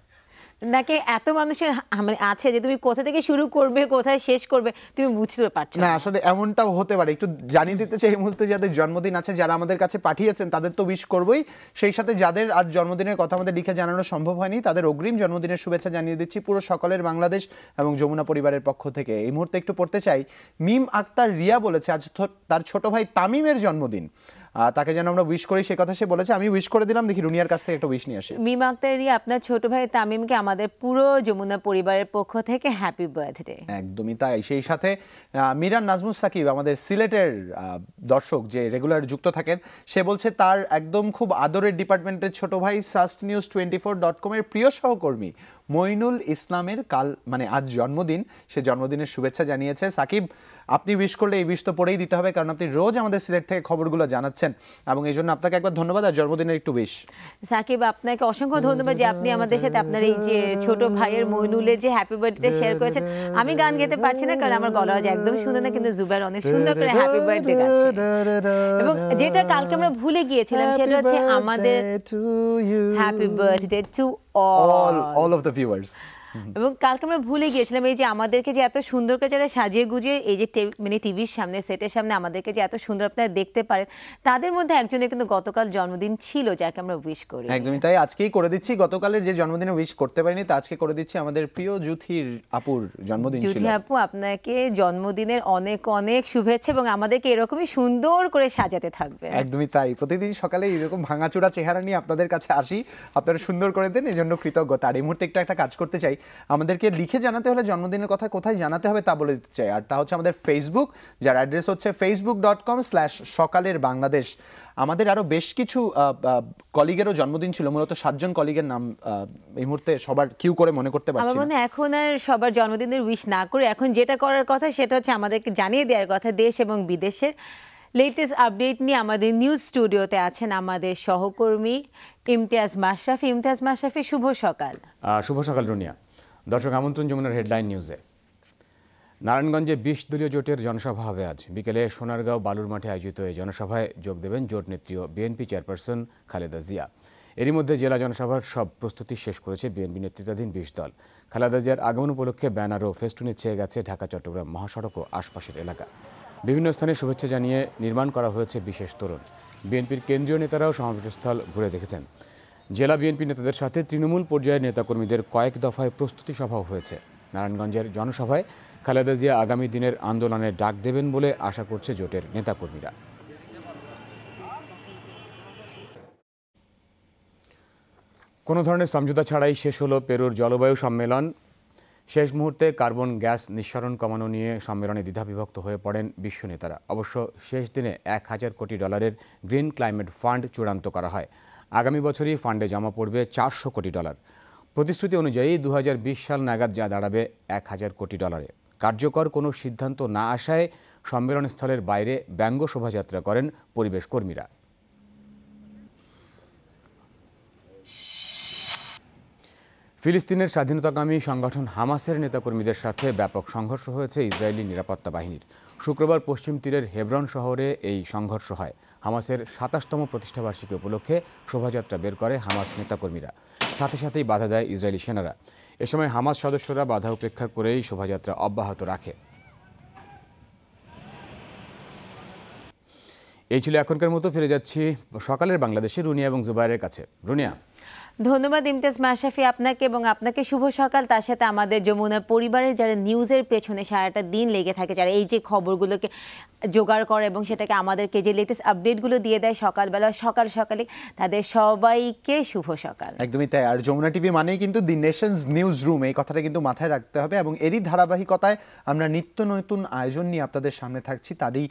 নাকি এত মানুষের মানে আছে যে তুমি কোথা থেকে শুরু করবে কোথায় শেষ করবে তুমি বুঝতে পারছো না আসলে এমনটাও হতে পারে একটু জানিয়ে দিতে চাই এই মুহূর্তে যাদের জন্মদিন আছে যারা আমাদের কাছে পাঠিয়েছেন তাদের তো উইশ করবই সেই সাথে যাদের আজ জন্মদিনের কথা আমাদের লিখে জানানো সম্ভব হয়নি তাদের অগ্রিম জন্মদিনের শুভেচ্ছা জানিয়ে দিচ্ছি পুরো সকলের বাংলাদেশ এবং যমুনা পরিবারের পক্ষ থেকে এই মুহূর্তে একটু পড়তে চাই মিম আক্তার রিয়া বলেছে আজ তার ছোট ভাই তামিমের জন্মদিন তাকে যেন আমরা উইশ করি সে কথা সে বলেছে আমি উইশ করে দিলাম দেখি রুনিয়ার কাছ থেকে একটা উইশ নিয়ে আসে মিম আক্তারি আপনার ছোট ভাই তামিমকে আমাদের পুরো যমুনা পরিবারের পক্ষ থেকে হ্যাপি বার্থডে একদমই তাই সেই সাথে মিরান নাজমুস সাকিব আমাদের সিলেটের দর্শক যে রেগুলার যুক্ত থাকেন সে বলছে তার একদম খুব আদরের ডিপার্টমেন্টের ছোট ভাই SUST news twenty four dot কমের প্রিয় সহকর্মী মইনুল ইসলামের কাল মানে আজ জন্মদিন সে জন্মদিনের শুভেচ্ছা জানিয়েছে সাকিব আপনি উইশ করলে এই উইশ তো পড়েই দিতে হবে কারণ আপনি রোজ আমাদের সিলেট থেকে খবরগুলো জানাচ্ছেন এবং এই জন্য আপনাকে একবার ধন্যবাদ আর জন্মদিনের একটু উইশ সাকিব আপনাকে অসংখ্য ধন্যবাদ যে আপনি আমাদের সাথে আপনার এই যে ছোট ভাইয়ের মইনুলের যে হ্যাপি বার্থডে শেয়ার করেছেন আমি গান গেতে পারছি না কারণ আমার গলা আজ একদম শুনে না কিন্তু জুবের অনেক সুন্দর করে হ্যাপি বার্থডে গাচ্ছে এবং যেটা কালকে আমরা ভুলে গিয়েছিলাম সেটা হচ্ছে আমাদের happy birthday to all all of the viewers এবং কালকে আমরা ভুলে গিয়েছিলাম এই যে আমাদেরকে যে এত সুন্দর করে যারা সাজিয়ে গুজিয়ে এই যে মানে টিভির সামনে সেটের সামনে আমাদেরকে যে এত সুন্দর আপনারা দেখতে পারেন তাদের মধ্যে একজনের কিন্তু গতকাল জন্মদিন ছিল যাকে আমরা উইশ করি একদমই তাই আজকেই করে দিচ্ছি গতকালের যে জন্মদিনে উইশ করতে পারিনি তা আজকে করে দিচ্ছি আমাদের প্রিয় জুথির আপুর জন্মদিন ছিল জুথি আপু আপনাকে জন্মদিনের অনেক অনেক শুভেচ্ছা এবং আমাদেরকে এরকমই সুন্দর করে সাজাতে থাকবে একদমই তাই প্রতিদিন সকালে এরকম ভাঙাচোরা চেহারা নিয়ে আপনাদের কাছে আসি আপনারা সুন্দর করে দেন এজন্য কৃতজ্ঞতা আর এই মুহূর্তে একটা একটা কাজ করতে চাই আমাদেরকে লিখে জানাতে হলে জন্মদিনের কথা কোথায় জানাতে হবে তা বলে দিতে চাই আর তা হচ্ছে আমাদের ফেসবুক যার অ্যাড্রেস হচ্ছে ফেসবুক ডট কম স্ল্যাশ সকালের বাংলাদেশ আমাদের আরও বেশ কিছু কলিগেরও জন্মদিন ছিল মূলত সাতজন কলিগের নাম এই মুহূর্তে সবার কিউ করে মনে করতে পারছি মানে এখন আর সবার জন্মদিনের উইশ না করে এখন যেটা করার কথা সেটা হচ্ছে আমাদেরকে জানিয়ে দেওয়ার কথা দেশ এবং বিদেশের লেটেস্ট আপডেট নিয়ে আমাদের নিউজ স্টুডিওতে আছেন আমাদের সহকর্মী ইমতিয়াজ মাশরাফি ইমতিয়াজ মাশরাফি শুভ সকাল শুভ সকাল রুনিয়া দর্শক আমন্ত্রণ যমুনার হেডলাইন নিউজে নারায়ণগঞ্জে বিশ দলীয় জোটের জনসভা হবে আজ বিকেলে সোনারগাঁও বালুর মাঠে আয়োজিত এই জনসভায় যোগ দেবেন জোট নেত্রী বিএনপি চেয়ারপারসন খালেদা জিয়া এরই মধ্যে জেলা জনসভার সব প্রস্তুতি শেষ করেছে বিএনপি নেতৃত্বাধীন বিশ দল খালেদা জিয়ার আগমন উপলক্ষে ব্যানার ও ফেস্টুনে ছেয়ে গেছে ঢাকা চট্টগ্রাম মহাসড়ক ও আশপাশের এলাকা বিভিন্ন স্থানে শুভেচ্ছা জানিয়ে নির্মাণ করা হয়েছে বিশেষ তরুণ বিএনপির কেন্দ্রীয় নেতারাও সমাবেশস্থল ঘুরে দেখেছেন জেলা বিএনপি নেতাদের সাথে তৃণমূল পর্যায়ের নেতাকর্মীদের কয়েক দফায় প্রস্তুতি সভাও হয়েছে নারায়ণগঞ্জের জনসভায় খালেদা জিয়া আগামী দিনের আন্দোলনে ডাক দেবেন বলে আশা করছে জোটের নেতাকর্মীরা কোনো ধরনের সমঝোতা ছাড়াই শেষ হলো পেরুর জলবায়ু সম্মেলন শেষ মুহূর্তে কার্বন গ্যাস নিঃসরণ কমানো নিয়ে সম্মেলনে দ্বিধাবিভক্ত হয়ে পড়েন বিশ্ব নেতারা অবশ্য শেষ দিনে এক হাজার কোটি ডলারের গ্রিন ক্লাইমেট ফান্ড চূড়ান্ত করা হয় আগামী বছরই ফান্ডে জমা পড়বে চারশো কোটি ডলার প্রতিশ্রুতি অনুযায়ী দু সাল নাগাদ যা দাঁড়াবে এক হাজার কোটি ডলারে কার্যকর কোনো সিদ্ধান্ত না আসায় সম্মেলনস্থলের বাইরে ব্যঙ্গ শোভাযাত্রা করেন পরিবেশকর্মীরা ফিলিস্তিনের স্বাধীনতাকামী সংগঠন হামাসের নেতাকর্মীদের সাথে ব্যাপক সংঘর্ষ হয়েছে ইসরায়েলি নিরাপত্তা বাহিনীর শুক্রবার পশ্চিম তীরের হেব্রন শহরে এই সংঘর্ষ হয় হামাসের সাতাশতম প্রতিষ্ঠাবার্ষিকী উপলক্ষে শোভাযাত্রা বের করে হামাস নেতাকর্মীরা সাথে সাথেই বাধা দেয় ইসরায়েলি সেনারা এ সময় হামাস সদস্যরা বাধা উপেক্ষা করেই শোভাযাত্রা অব্যাহত রাখে এই ছিল এখনকার মতো ফিরে যাচ্ছি সকালের বাংলাদেশে রুনিয়া এবং জুবাইরের কাছে রুনিয়া ধন্যবাদ ইমতিয়াজ মাশাফি আপনাকে এবং আপনাকে শুভ সকাল তার সাথে আমাদের যমুনার পরিবারে যারা নিউজের পেছনে সারাটা দিন লেগে থাকে যারা এই যে খবরগুলোকে জোগাড় করে এবং সেটাকে আমাদেরকে যে লেটেস্ট আপডেটগুলো দিয়ে দেয় সকালবেলা সকাল সকালে তাদের সবাইকে শুভ সকাল একদমই তাই আর যমুনা টিভি মানেই কিন্তু দি নেশনস নিউজ রুম এই কথাটা কিন্তু মাথায় রাখতে হবে এবং এরই ধারাবাহিকতায় আমরা নিত্য নতুন আয়োজন নিয়ে আপনাদের সামনে থাকছি তারই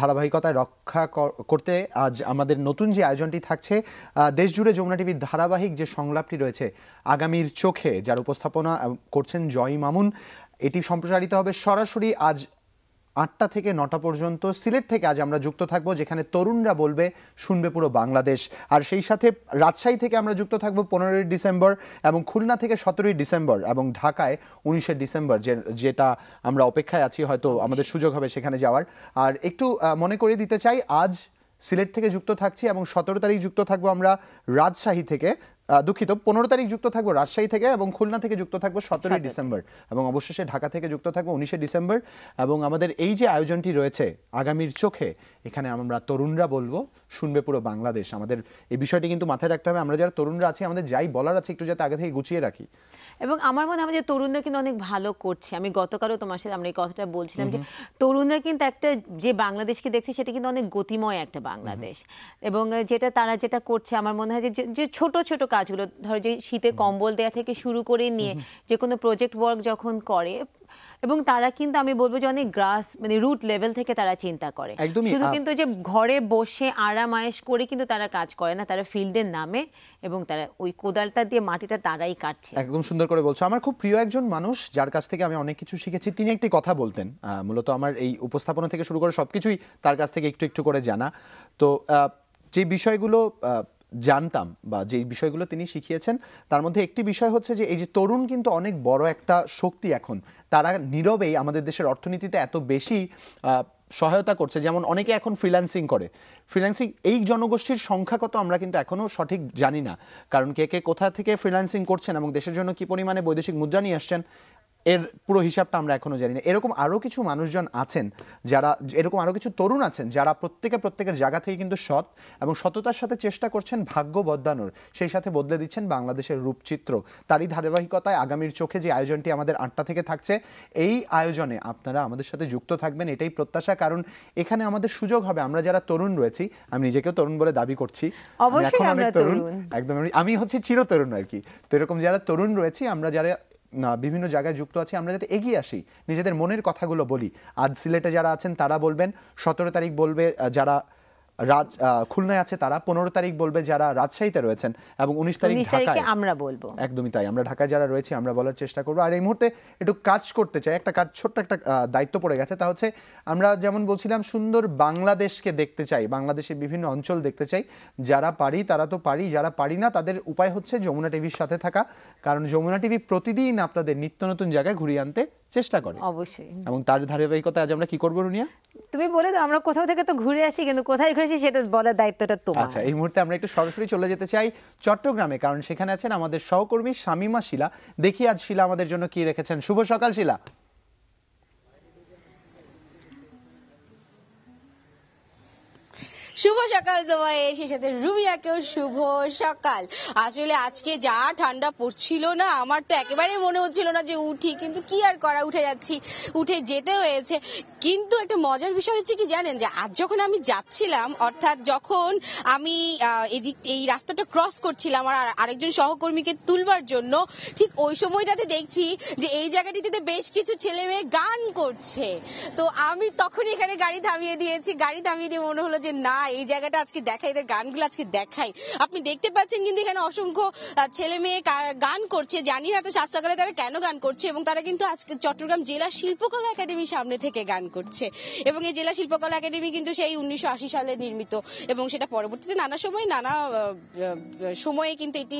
ধারাবাহিকতায় রক্ষা করতে আজ আমাদের নতুন যে আয়োজনটি থাকছে দেশ জুড়ে যমুনা টিভির ধারাবাহিক ঐতিহাসিক যে সংলাপটি রয়েছে আগামীর চোখে যার উপস্থাপনা করছেন জয় মামুন এটি সম্প্রসারিত হবে সরাসরি আজ আটটা থেকে নটা পর্যন্ত সিলেট থেকে আজ আমরা যুক্ত থাকব যেখানে তরুণরা বলবে শুনবে পুরো বাংলাদেশ আর সেই সাথে রাজশাহী থেকে আমরা যুক্ত থাকব পনেরোই ডিসেম্বর এবং খুলনা থেকে সতেরোই ডিসেম্বর এবং ঢাকায় উনিশে ডিসেম্বর যে যেটা আমরা অপেক্ষায় আছি হয়তো আমাদের সুযোগ হবে সেখানে যাওয়ার আর একটু মনে করিয়ে দিতে চাই আজ সিলেট থেকে যুক্ত থাকছি এবং সতেরো তারিখ যুক্ত থাকবো আমরা রাজশাহী থেকে দুঃখিত পনেরো তারিখ যুক্ত থাকবো রাজশাহী থেকে এবং খুলনা থেকে যুক্ত থাকবো সতেরোই ডিসেম্বর এবং অবশেষে ঢাকা থেকে যুক্ত থাকবো উনিশে ডিসেম্বর এবং আমাদের এই যে আয়োজনটি রয়েছে আগামীর চোখে এখানে আমরা তরুণরা বলবো শুনবে পুরো বাংলাদেশ আমাদের এই বিষয়টি কিন্তু মাথায় রাখতে হবে আমরা যারা তরুণরা আছি আমাদের যাই বলার আছে একটু যাতে আগে থেকে গুছিয়ে রাখি এবং আমার মনে হয় আমাদের তরুণরা কিন্তু অনেক ভালো করছে আমি গতকালও তোমার সাথে আমরা এই কথাটা বলছিলাম যে তরুণরা কিন্তু একটা যে বাংলাদেশকে দেখছে সেটা কিন্তু অনেক গতিময় একটা বাংলাদেশ এবং যেটা তারা যেটা করছে আমার মনে হয় যে ছোট ছোট কাজ কাজগুলো ধরো যে শীতে কম্বল দেওয়া থেকে শুরু করে নিয়ে যে কোনো প্রজেক্ট ওয়ার্ক যখন করে এবং তারা কিন্তু আমি বলবো যে অনেক গ্রাস মানে রুট লেভেল থেকে তারা চিন্তা করে শুধু কিন্তু যে ঘরে বসে আরাম আয়েস করে কিন্তু তারা কাজ করে না তারা ফিল্ডের নামে এবং তারা ওই কোদালটা দিয়ে মাটিটা তারাই কাটছে একদম সুন্দর করে বলছো আমার খুব প্রিয় একজন মানুষ যার কাছ থেকে আমি অনেক কিছু শিখেছি তিনি একটি কথা বলতেন মূলত আমার এই উপস্থাপনা থেকে শুরু করে সবকিছুই তার কাছ থেকে একটু একটু করে জানা তো যে বিষয়গুলো জানতাম বা যে বিষয়গুলো তিনি শিখিয়েছেন তার মধ্যে একটি বিষয় হচ্ছে যে এই যে তরুণ কিন্তু অনেক বড় একটা শক্তি এখন তারা নীরবেই আমাদের দেশের অর্থনীতিতে এত বেশি সহায়তা করছে যেমন অনেকে এখন ফ্রিল্যান্সিং করে ফ্রিল্যান্সিং এই জনগোষ্ঠীর সংখ্যা কত আমরা কিন্তু এখনও সঠিক জানি না কারণ কে কে কোথা থেকে ফ্রিল্যান্সিং করছেন এবং দেশের জন্য কি পরিমাণে বৈদেশিক মুদ্রা নিয়ে আসছেন এর পুরো হিসাবটা আমরা এখনও জানি না এরকম আরও কিছু মানুষজন আছেন যারা এরকম আরও কিছু তরুণ আছেন যারা প্রত্যেকে প্রত্যেকের জায়গা থেকে কিন্তু সৎ এবং সততার সাথে চেষ্টা করছেন ভাগ্য বদলানোর সেই সাথে বদলে দিচ্ছেন বাংলাদেশের রূপচিত্র তারই ধারাবাহিকতায় আগামীর চোখে যে আয়োজনটি আমাদের আটটা থেকে থাকছে এই আয়োজনে আপনারা আমাদের সাথে যুক্ত থাকবেন এটাই প্রত্যাশা কারণ এখানে আমাদের সুযোগ হবে আমরা যারা তরুণ রয়েছি আমি নিজেকেও তরুণ বলে দাবি করছি অবশ্যই আমি তরুণ একদম আমি হচ্ছে চিরতরুণ আর কি তো এরকম যারা তরুণ রয়েছি আমরা যারা বিভিন্ন জায়গায় যুক্ত আছি আমরা যাতে এগিয়ে আসি নিজেদের মনের কথাগুলো বলি আজ সিলেটে যারা আছেন তারা বলবেন সতেরো তারিখ বলবে যারা রাজ খুলনায় আছে তারা পনেরো তারিখ বলবে যারা রাজশাহীতে রয়েছেন এবং উনিশ তারিখ ঢাকায় আমরা বলবো একদমই তাই আমরা ঢাকায় যারা রয়েছি আমরা বলার চেষ্টা করবো আর এই মুহূর্তে একটু কাজ করতে চাই একটা কাজ ছোট্ট একটা দায়িত্ব পড়ে গেছে তা হচ্ছে আমরা যেমন বলছিলাম সুন্দর বাংলাদেশকে দেখতে চাই বাংলাদেশের বিভিন্ন অঞ্চল দেখতে চাই যারা পারি তারা তো পারি যারা পারি না তাদের উপায় হচ্ছে যমুনা টিভির সাথে থাকা কারণ যমুনা টিভি প্রতিদিন আপনাদের নিত্য নতুন জায়গায় ঘুরিয়ে আনতে চেষ্টা করে অবশ্যই এবং তার ধারাবাহিকতা আজ আমরা কি করবো রুনিয়া তুমি বলে দাও আমরা কোথাও থেকে তো ঘুরে আসি কিন্তু কোথায় ঘুরেছি সেটা বলার দায়িত্বটা তোমার আচ্ছা এই মুহূর্তে আমরা একটু সরাসরি চলে যেতে চাই চট্টগ্রামে কারণ সেখানে আছেন আমাদের সহকর্মী শামিমা শিলা দেখি আজ শিলা আমাদের জন্য কি রেখেছেন শুভ সকাল শিলা শুভ সকাল তোমায় এসে সাথে রুবিয়াকেও শুভ সকাল আসলে আজকে যা ঠান্ডা পড়ছিল না আমার তো একেবারে মনে হচ্ছিল না যে উঠি কিন্তু কি আর করা উঠে যাচ্ছি উঠে যেতে হয়েছে কিন্তু একটা মজার বিষয় হচ্ছে কি জানেন যে আজ যখন আমি যাচ্ছিলাম অর্থাৎ যখন আমি এদিক এই রাস্তাটা ক্রস করছিলাম আর আরেকজন সহকর্মীকে তুলবার জন্য ঠিক ওই সময়টাতে দেখছি যে এই জায়গাটিতে বেশ কিছু ছেলে মেয়ে গান করছে তো আমি তখন এখানে গাড়ি থামিয়ে দিয়েছি গাড়ি থামিয়ে দিয়ে মনে হলো যে না এই জায়গাটা আজকে দেখাই এদের গানগুলো আজকে দেখাই আপনি দেখতে পাচ্ছেন কিন্তু এখানে অসংখ্য ছেলে মেয়ে গান করছে জানি না তো সাত তারা কেন গান করছে এবং তারা কিন্তু আজকে চট্টগ্রাম জেলা শিল্পকলা একাডেমির সামনে থেকে গান করছে এবং এই জেলা শিল্পকলা একাডেমি কিন্তু সেই উনিশশো সালে নির্মিত এবং সেটা পরবর্তীতে নানা সময় নানা সময়ে কিন্তু এটি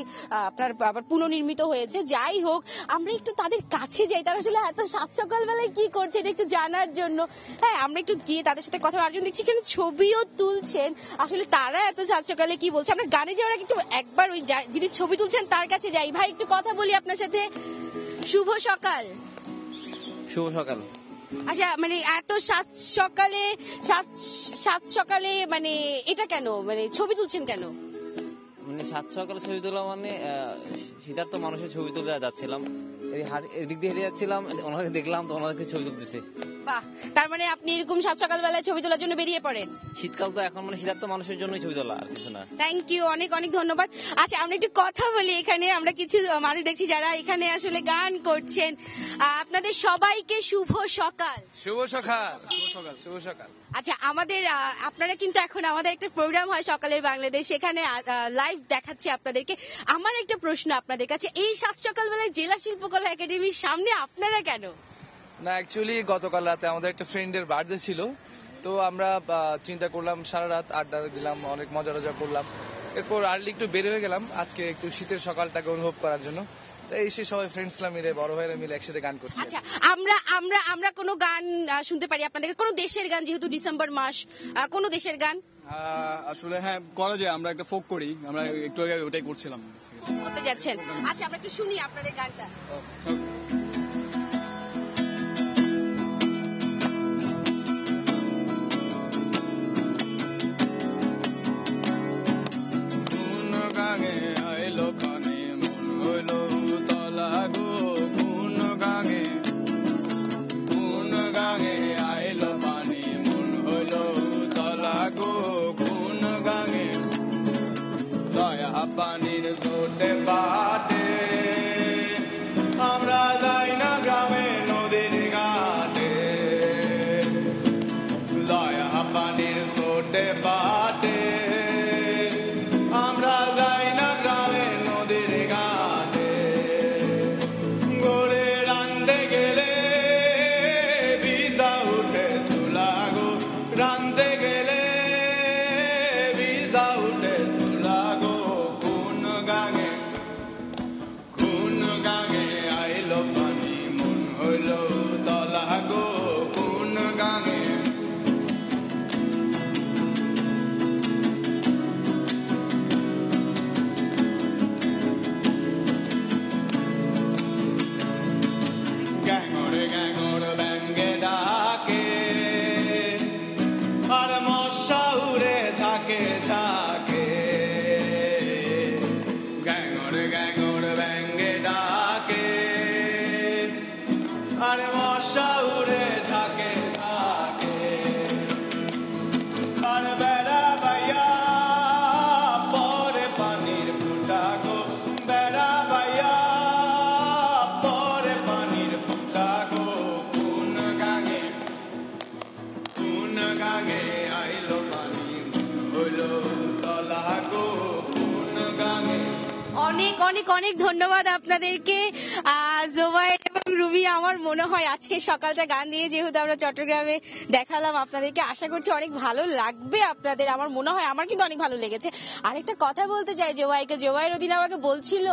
আপনার আবার পুনর্নির্মিত হয়েছে যাই হোক আমরা একটু তাদের কাছে যাই তারা আসলে এত সাত সকালবেলায় কি করছে এটা একটু জানার জন্য হ্যাঁ আমরা একটু গিয়ে তাদের সাথে কথা আর দেখছি কেন ছবিও তুলছে বলছেন আসলে তারা এত সাতসকালে কি বলছে আমরা গানে যাওয়ার একটু একবার ওই যিনি ছবি তুলছেন তার কাছে যাই ভাই একটু কথা বলি আপনার সাথে শুভ সকাল শুভ সকাল আচ্ছা মানে এত সাত সকালে সাত সাত সকালে মানে এটা কেন মানে ছবি তুলছেন কেন মানে সাত সকালে ছবি তোলা মানে সিদ্ধার্থ মানুষের ছবি তুলতে যাচ্ছিলাম এদিক দিয়ে হেরে যাচ্ছিলাম ওনাকে দেখলাম তো ওনাদেরকে ছবি তুলতেছে বাহ তার মানে আপনি এরকম সাত সকালবেলায় ছবি তোলার জন্য বেরিয়ে পড়েন শীতকাল তো এখন মানে শীতার্থ মানুষের জন্যই ছবি তোলা আর কিছু না থ্যাংক ইউ অনেক অনেক ধন্যবাদ আচ্ছা আমরা একটু কথা বলি এখানে আমরা কিছু মানুষ দেখছি যারা এখানে আসলে গান করছেন আপনাদের সবাইকে শুভ সকাল শুভ সকাল শুভ সকাল শুভ সকাল আচ্ছা আমাদের আপনারা কিন্তু এখন আমাদের একটা প্রোগ্রাম হয় সকালের বাংলাদেশ এখানে লাইভ দেখাচ্ছে আপনাদেরকে আমার একটা প্রশ্ন আপনাদের কাছে এই সাত সকালবেলায় জেলা শিল্পকলা একাডেমির সামনে আপনারা কেন না অ্যাকচুয়ালি গতকাল রাতে আমাদের একটা ফ্রেন্ডের বার্থডে ছিল তো আমরা চিন্তা করলাম সারা রাত আড্ডা দিলাম অনেক মজা টজা করলাম এরপর আর্লি একটু বের হয়ে গেলাম আজকে একটু শীতের সকালটাকে অনুভব করার জন্য এই এসে সবাই ফ্রেন্ডসরা মিলে বড় ভাইরা মিলে একসাথে গান করছে আচ্ছা, আমরা আমরা আমরা কোনো গান শুনতে পারি আপনাদেরকে কোনো দেশের গান যেহেতু ডিসেম্বর মাস কোনো দেশের গান আসলে হ্যাঁ করা যায় আমরা একটা ফোক করি আমরা একটু আগে ওটাই করছিলাম করতে যাচ্ছেন আচ্ছা আমরা একটু শুনি আপনাদের গানটা অনেক ধন্যবাদ আপনাদেরকে জোবাই খুবই আমার মনে হয় আজকে সকালটা গান দিয়ে যেহেতু আমরা চট্টগ্রামে দেখালাম আপনাদেরকে আশা করছি অনেক ভালো লাগবে আপনাদের আমার মনে হয় আমার কিন্তু অনেক ভালো লেগেছে আর একটা কথা বলতে চাই জোবাইকে জোয়াইয়ের অধীন আমাকে বলছিল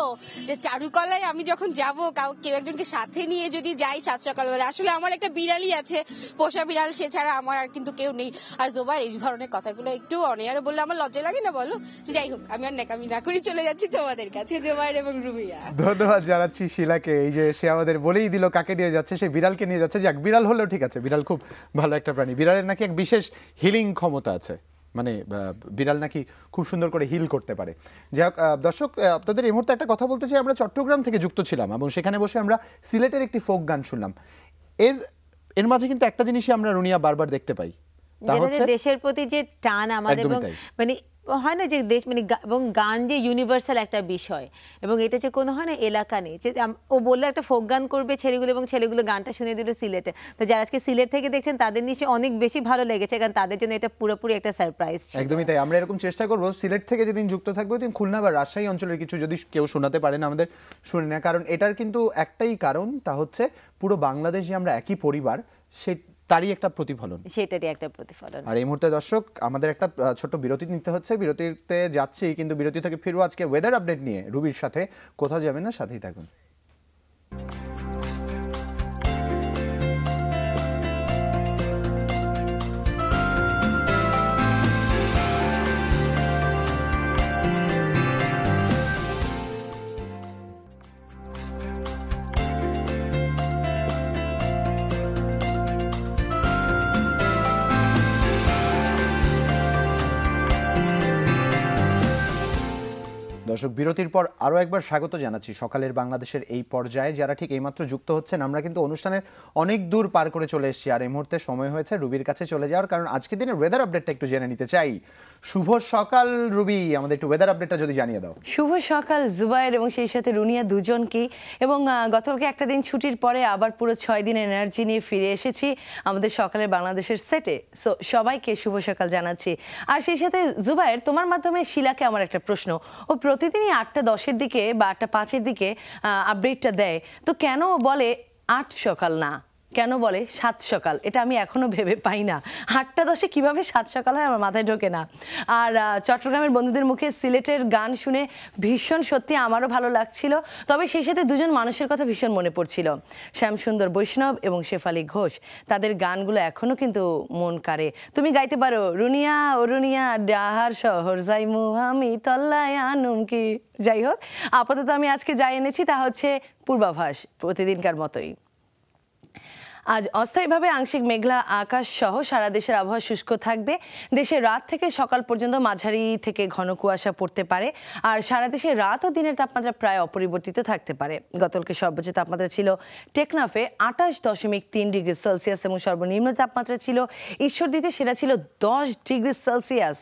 যে চারুকলায় আমি যখন যাব কাউ কেউ একজনকে সাথে নিয়ে যদি যাই সাত সকালবেলা আসলে আমার একটা বিড়ালই আছে পোষা বিড়াল সে ছাড়া আমার আর কিন্তু কেউ নেই আর জোবাইর এই ধরনের কথাগুলো একটু অনেয়ারে বললে আমার লজ্জা লাগে না বলো যে যাই হোক আমি আর নেকামি না করি চলে যাচ্ছি তোমাদের কাছে জোবাইর এবং রুমিয়া ধন্যবাদ জানাচ্ছি শিলাকে এই যে সে আমাদের বলেই দিল কাকে নিয়ে যাচ্ছে সে বিড়ালকে নিয়ে যাচ্ছে যাক বিড়াল হলেও ঠিক আছে বিড়াল খুব ভালো একটা প্রাণী বিড়ালের নাকি এক বিশেষ হিলিং ক্ষমতা আছে মানে বিড়াল নাকি খুব সুন্দর করে হিল করতে পারে যাই হোক দর্শক আপনাদের এই মুহূর্তে একটা কথা বলতে চাই আমরা চট্টগ্রাম থেকে যুক্ত ছিলাম এবং সেখানে বসে আমরা সিলেটের একটি ফোক গান শুনলাম এর এর মাঝে কিন্তু একটা জিনিসই আমরা রুনিয়া বারবার দেখতে পাই দেশের প্রতি যে টান আমাদের মানে হয় না যে দেশ মানে এবং গান যে ইউনিভার্সাল একটা বিষয় এবং এটা যে কোনো হয় না এলাকা নেই যে ও বললে একটা ফোক গান করবে ছেলেগুলো এবং ছেলেগুলো গানটা শুনে দিল সিলেটে তো যারা আজকে সিলেট থেকে দেখছেন তাদের নিশ্চয় অনেক বেশি ভালো লেগেছে কারণ তাদের জন্য এটা পুরোপুরি একটা সারপ্রাইজ একদমই তাই আমরা এরকম চেষ্টা করবো সিলেট থেকে যেদিন যুক্ত থাকবে ওই দিন খুলনা বা রাজশাহী অঞ্চলের কিছু যদি কেউ শোনাতে পারেন আমাদের শুনে না কারণ এটার কিন্তু একটাই কারণ তা হচ্ছে পুরো বাংলাদেশে আমরা একই পরিবার সে তারই একটা প্রতিফলন সেটারই একটা প্রতিফলন আর এই মুহূর্তে দর্শক আমাদের একটা ছোট বিরতি নিতে হচ্ছে বিরতিতে যাচ্ছি কিন্তু বিরতি থেকে ফিরবো আজকে ওয়েদার আপডেট নিয়ে রুবির সাথে কোথাও যাবেন না সাথেই থাকুন দর্শক বিরতির পর আরও একবার স্বাগত জানাচ্ছি সকালের বাংলাদেশের এই পর্যায়ে যারা ঠিক এইমাত্র যুক্ত হচ্ছেন আমরা কিন্তু অনুষ্ঠানের অনেক দূর পার করে চলে এসেছি আর এই মুহূর্তে সময় হয়েছে রুবির কাছে চলে যাওয়ার কারণ আজকে দিনের ওয়েদার আপডেটটা একটু জেনে নিতে চাই শুভ সকাল রুবি আমাদের একটু ওয়েদার আপডেটটা যদি জানিয়ে দাও শুভ সকাল জুবাইর এবং সেই সাথে রুনিয়া দুজনকে এবং গতকালকে একটা দিন ছুটির পরে আবার পুরো ছয় দিন এনার্জি নিয়ে ফিরে এসেছি আমাদের সকালের বাংলাদেশের সেটে সো সবাইকে শুভ সকাল জানাচ্ছি আর সেই সাথে জুবাইর তোমার মাধ্যমে শিলাকে আমার একটা প্রশ্ন ও প্রতিদিনই আটটা দশের দিকে বা আটটা পাঁচের দিকে আপডেটটা দেয় তো কেন বলে আট সকাল না কেন বলে সাত সকাল এটা আমি এখনও ভেবে পাই না আটটা দশে কীভাবে সাত সকাল হয় আমার মাথায় ঢোকে না আর চট্টগ্রামের বন্ধুদের মুখে সিলেটের গান শুনে ভীষণ সত্যি আমারও ভালো লাগছিল তবে সেই সাথে দুজন মানুষের কথা ভীষণ মনে পড়ছিল শ্যামসুন্দর বৈষ্ণব এবং শেফালি ঘোষ তাদের গানগুলো এখনও কিন্তু মন কাড়ে তুমি গাইতে পারো রুনিয়া অরুনিয়া ডাহার শহর যাই মুহামি তল্লায় আনুম কি যাই হোক আপাতত আমি আজকে যাই এনেছি তা হচ্ছে পূর্বাভাস প্রতিদিনকার মতোই আজ অস্থায়ীভাবে আংশিক মেঘলা আকাশ সহ সারা দেশের আবহাওয়া শুষ্ক থাকবে দেশে রাত থেকে সকাল পর্যন্ত মাঝারি থেকে ঘন কুয়াশা পড়তে পারে আর সারা দেশে রাত ও দিনের তাপমাত্রা প্রায় অপরিবর্তিত থাকতে পারে গতকালকে সর্বোচ্চ তাপমাত্রা ছিল টেকনাফে আঠাশ দশমিক তিন ডিগ্রি সেলসিয়াস এবং সর্বনিম্ন তাপমাত্রা ছিল ঈশ্বরদীতে সেটা ছিল দশ ডিগ্রি সেলসিয়াস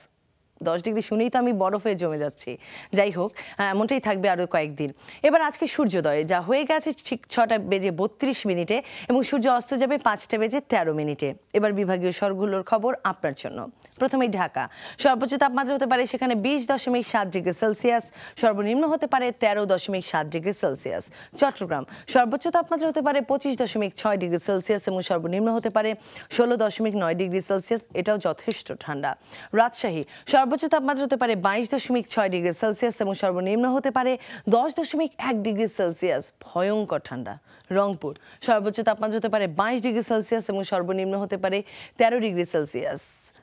দশ ডিগ্রি শুনেই তো আমি বরফে জমে যাচ্ছি যাই হোক হ্যাঁ, এমনটাই থাকবে আরও কয়েকদিন এবার আজকে সূর্যোদয় যা হয়ে গেছে ঠিক ছটা বেজে বত্রিশ মিনিটে এবং সূর্য অস্ত যাবে পাঁচটা বেজে তেরো মিনিটে এবার বিভাগীয় স্বরগুলোর খবর আপনার জন্য প্রথমে ঢাকা সর্বোচ্চ তাপমাত্রা হতে পারে সেখানে বিশ দশমিক সাত ডিগ্রি সেলসিয়াস সর্বনিম্ন হতে পারে তেরো দশমিক সাত ডিগ্রি সেলসিয়াস চট্টগ্রাম সর্বোচ্চ তাপমাত্রা হতে পারে পঁচিশ দশমিক ছয় ডিগ্রি সেলসিয়াস এবং সর্বনিম্ন হতে পারে ষোলো দশমিক নয় ডিগ্রি সেলসিয়াস এটাও যথেষ্ট ঠান্ডা রাজশাহী সর্ব সর্বোচ্চ তাপমাত্রা হতে পারে বাইশ দশমিক ছয় ডিগ্রি সেলসিয়াস এবং সর্বনিম্ন হতে পারে দশ দশমিক এক ডিগ্রি সেলসিয়াস ভয়ঙ্কর ঠান্ডা রংপুর সর্বোচ্চ তাপমাত্রা হতে পারে বাইশ ডিগ্রি সেলসিয়াস এবং সর্বনিম্ন হতে পারে তেরো ডিগ্রি সেলসিয়াস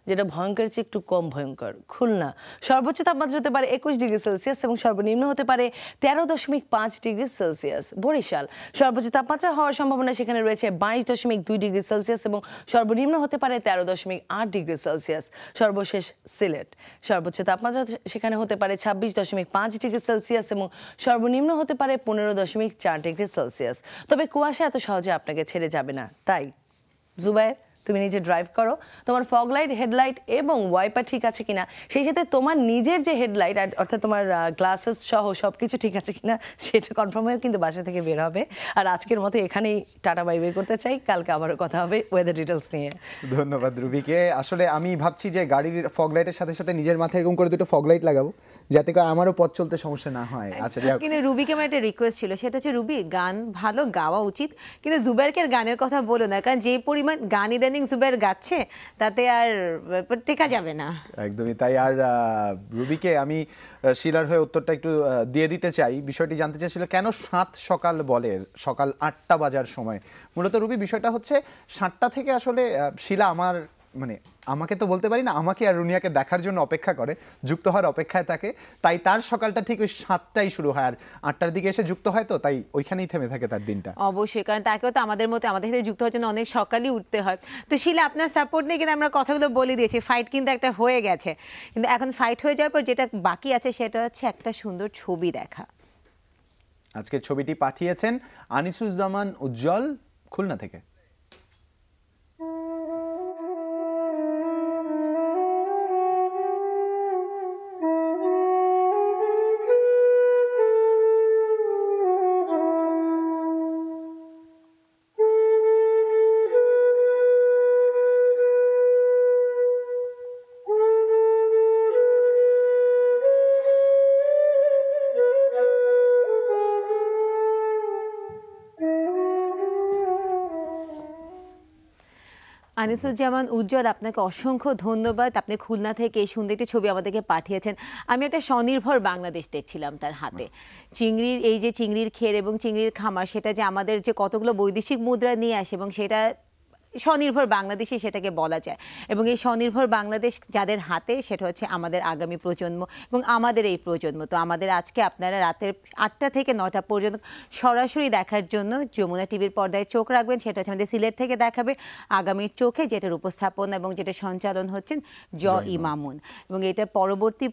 যেটা ভয়ঙ্কর চেয়ে একটু কম ভয়ঙ্কর খুলনা সর্বোচ্চ তাপমাত্রা হতে পারে একুশ ডিগ্রি সেলসিয়াস এবং সর্বনিম্ন হতে পারে তেরো দশমিক পাঁচ ডিগ্রি সেলসিয়াস বরিশাল সর্বোচ্চ তাপমাত্রা হওয়ার সম্ভাবনা সেখানে রয়েছে বাইশ দশমিক দুই ডিগ্রি সেলসিয়াস এবং সর্বনিম্ন হতে পারে তেরো দশমিক আট ডিগ্রি সেলসিয়াস সর্বশেষ সিলেট সর্বোচ্চ তাপমাত্রা সেখানে হতে পারে ছাব্বিশ দশমিক পাঁচ ডিগ্রি সেলসিয়াস এবং সর্বনিম্ন হতে পারে পনেরো দশমিক চার ডিগ্রি সেলসিয়াস তবে কুয়াশা এত সহজে আপনাকে ছেড়ে যাবে না তাই জুবাইর তুমি নিজে ড্রাইভ করো তোমার ফগলাইট হেডলাইট এবং ওয়াইপার ঠিক আছে কিনা সেই সাথে তোমার নিজের যে হেডলাইট অর্থাৎ তোমার গ্লাসেস সহ সব কিছু ঠিক আছে কিনা সেটা কনফার্ম হয়েও কিন্তু বাসা থেকে বের হবে আর আজকের মতো এখানেই টাটা বাই বাই করতে চাই কালকে আবারও কথা হবে ওয়েদার ডিটেলস নিয়ে ধন্যবাদ রুবিকে আসলে আমি ভাবছি যে গাড়ির ফগলাইটের সাথে সাথে নিজের মাথায় এরকম করে দুটো ফগলাইট লাগাবো যাতে করে আমারও পথ চলতে সমস্যা না হয় আচ্ছা কিন্তু রুবিকে আমার একটা রিকোয়েস্ট ছিল সেটা হচ্ছে রুবি গান ভালো গাওয়া উচিত কিন্তু জুবেরকে গানের কথা বলো না কারণ যে পরিমাণ গান ইদানিং জুবের গাচ্ছে তাতে আর টেকা যাবে না একদমই তাই আর রুবিকে আমি শিলার হয়ে উত্তরটা একটু দিয়ে দিতে চাই বিষয়টি জানতে চাইছিল কেন সাত সকাল বলে সকাল আটটা বাজার সময় মূলত রুবি বিষয়টা হচ্ছে সাতটা থেকে আসলে শিলা আমার মানে আমাকে তো বলতে পারি না আমাকে আর রুনিয়াকে দেখার জন্য অপেক্ষা করে যুক্ত হওয়ার অপেক্ষায় থাকে তাই তার সকালটা ঠিক ওই সাতটাই শুরু হয় আর আটটার দিকে এসে যুক্ত হয় তো তাই ওইখানেই থেমে থাকে তার দিনটা অবশ্যই কারণ তাকেও তো আমাদের মতো আমাদের সাথে যুক্ত হওয়ার জন্য অনেক সকালই উঠতে হয় তো শিলা আপনার সাপোর্ট নিয়ে কিন্তু আমরা কথাগুলো বলে দিয়েছি ফাইট কিন্তু একটা হয়ে গেছে কিন্তু এখন ফাইট হয়ে যাওয়ার পর যেটা বাকি আছে সেটা হচ্ছে একটা সুন্দর ছবি দেখা আজকের ছবিটি পাঠিয়েছেন আনিসুজ্জামান উজ্জ্বল খুলনা থেকে আনিসুজ্জামান উজ্জ্বল আপনাকে অসংখ্য ধন্যবাদ আপনি খুলনা থেকে এই সুন্দর একটি ছবি আমাদেরকে পাঠিয়েছেন আমি একটা স্বনির্ভর বাংলাদেশ দেখছিলাম তার হাতে চিংড়ির এই যে চিংড়ির খের এবং চিংড়ির খামার সেটা যে আমাদের যে কতগুলো বৈদেশিক মুদ্রা নিয়ে আসে এবং সেটা স্বনির্ভর বাংলাদেশই সেটাকে বলা যায় এবং এই স্বনির্ভর বাংলাদেশ যাদের হাতে সেটা হচ্ছে আমাদের আগামী প্রজন্ম এবং আমাদের এই প্রজন্ম তো আমাদের আজকে আপনারা রাতের আটটা থেকে নটা পর্যন্ত সরাসরি দেখার জন্য যমুনা টিভির পর্দায় চোখ রাখবেন সেটা হচ্ছে আমাদের সিলেট থেকে দেখাবে আগামীর চোখে যেটার উপস্থাপন এবং যেটা সঞ্চালন হচ্ছেন জ ইমামুন এবং এটা পরবর্তী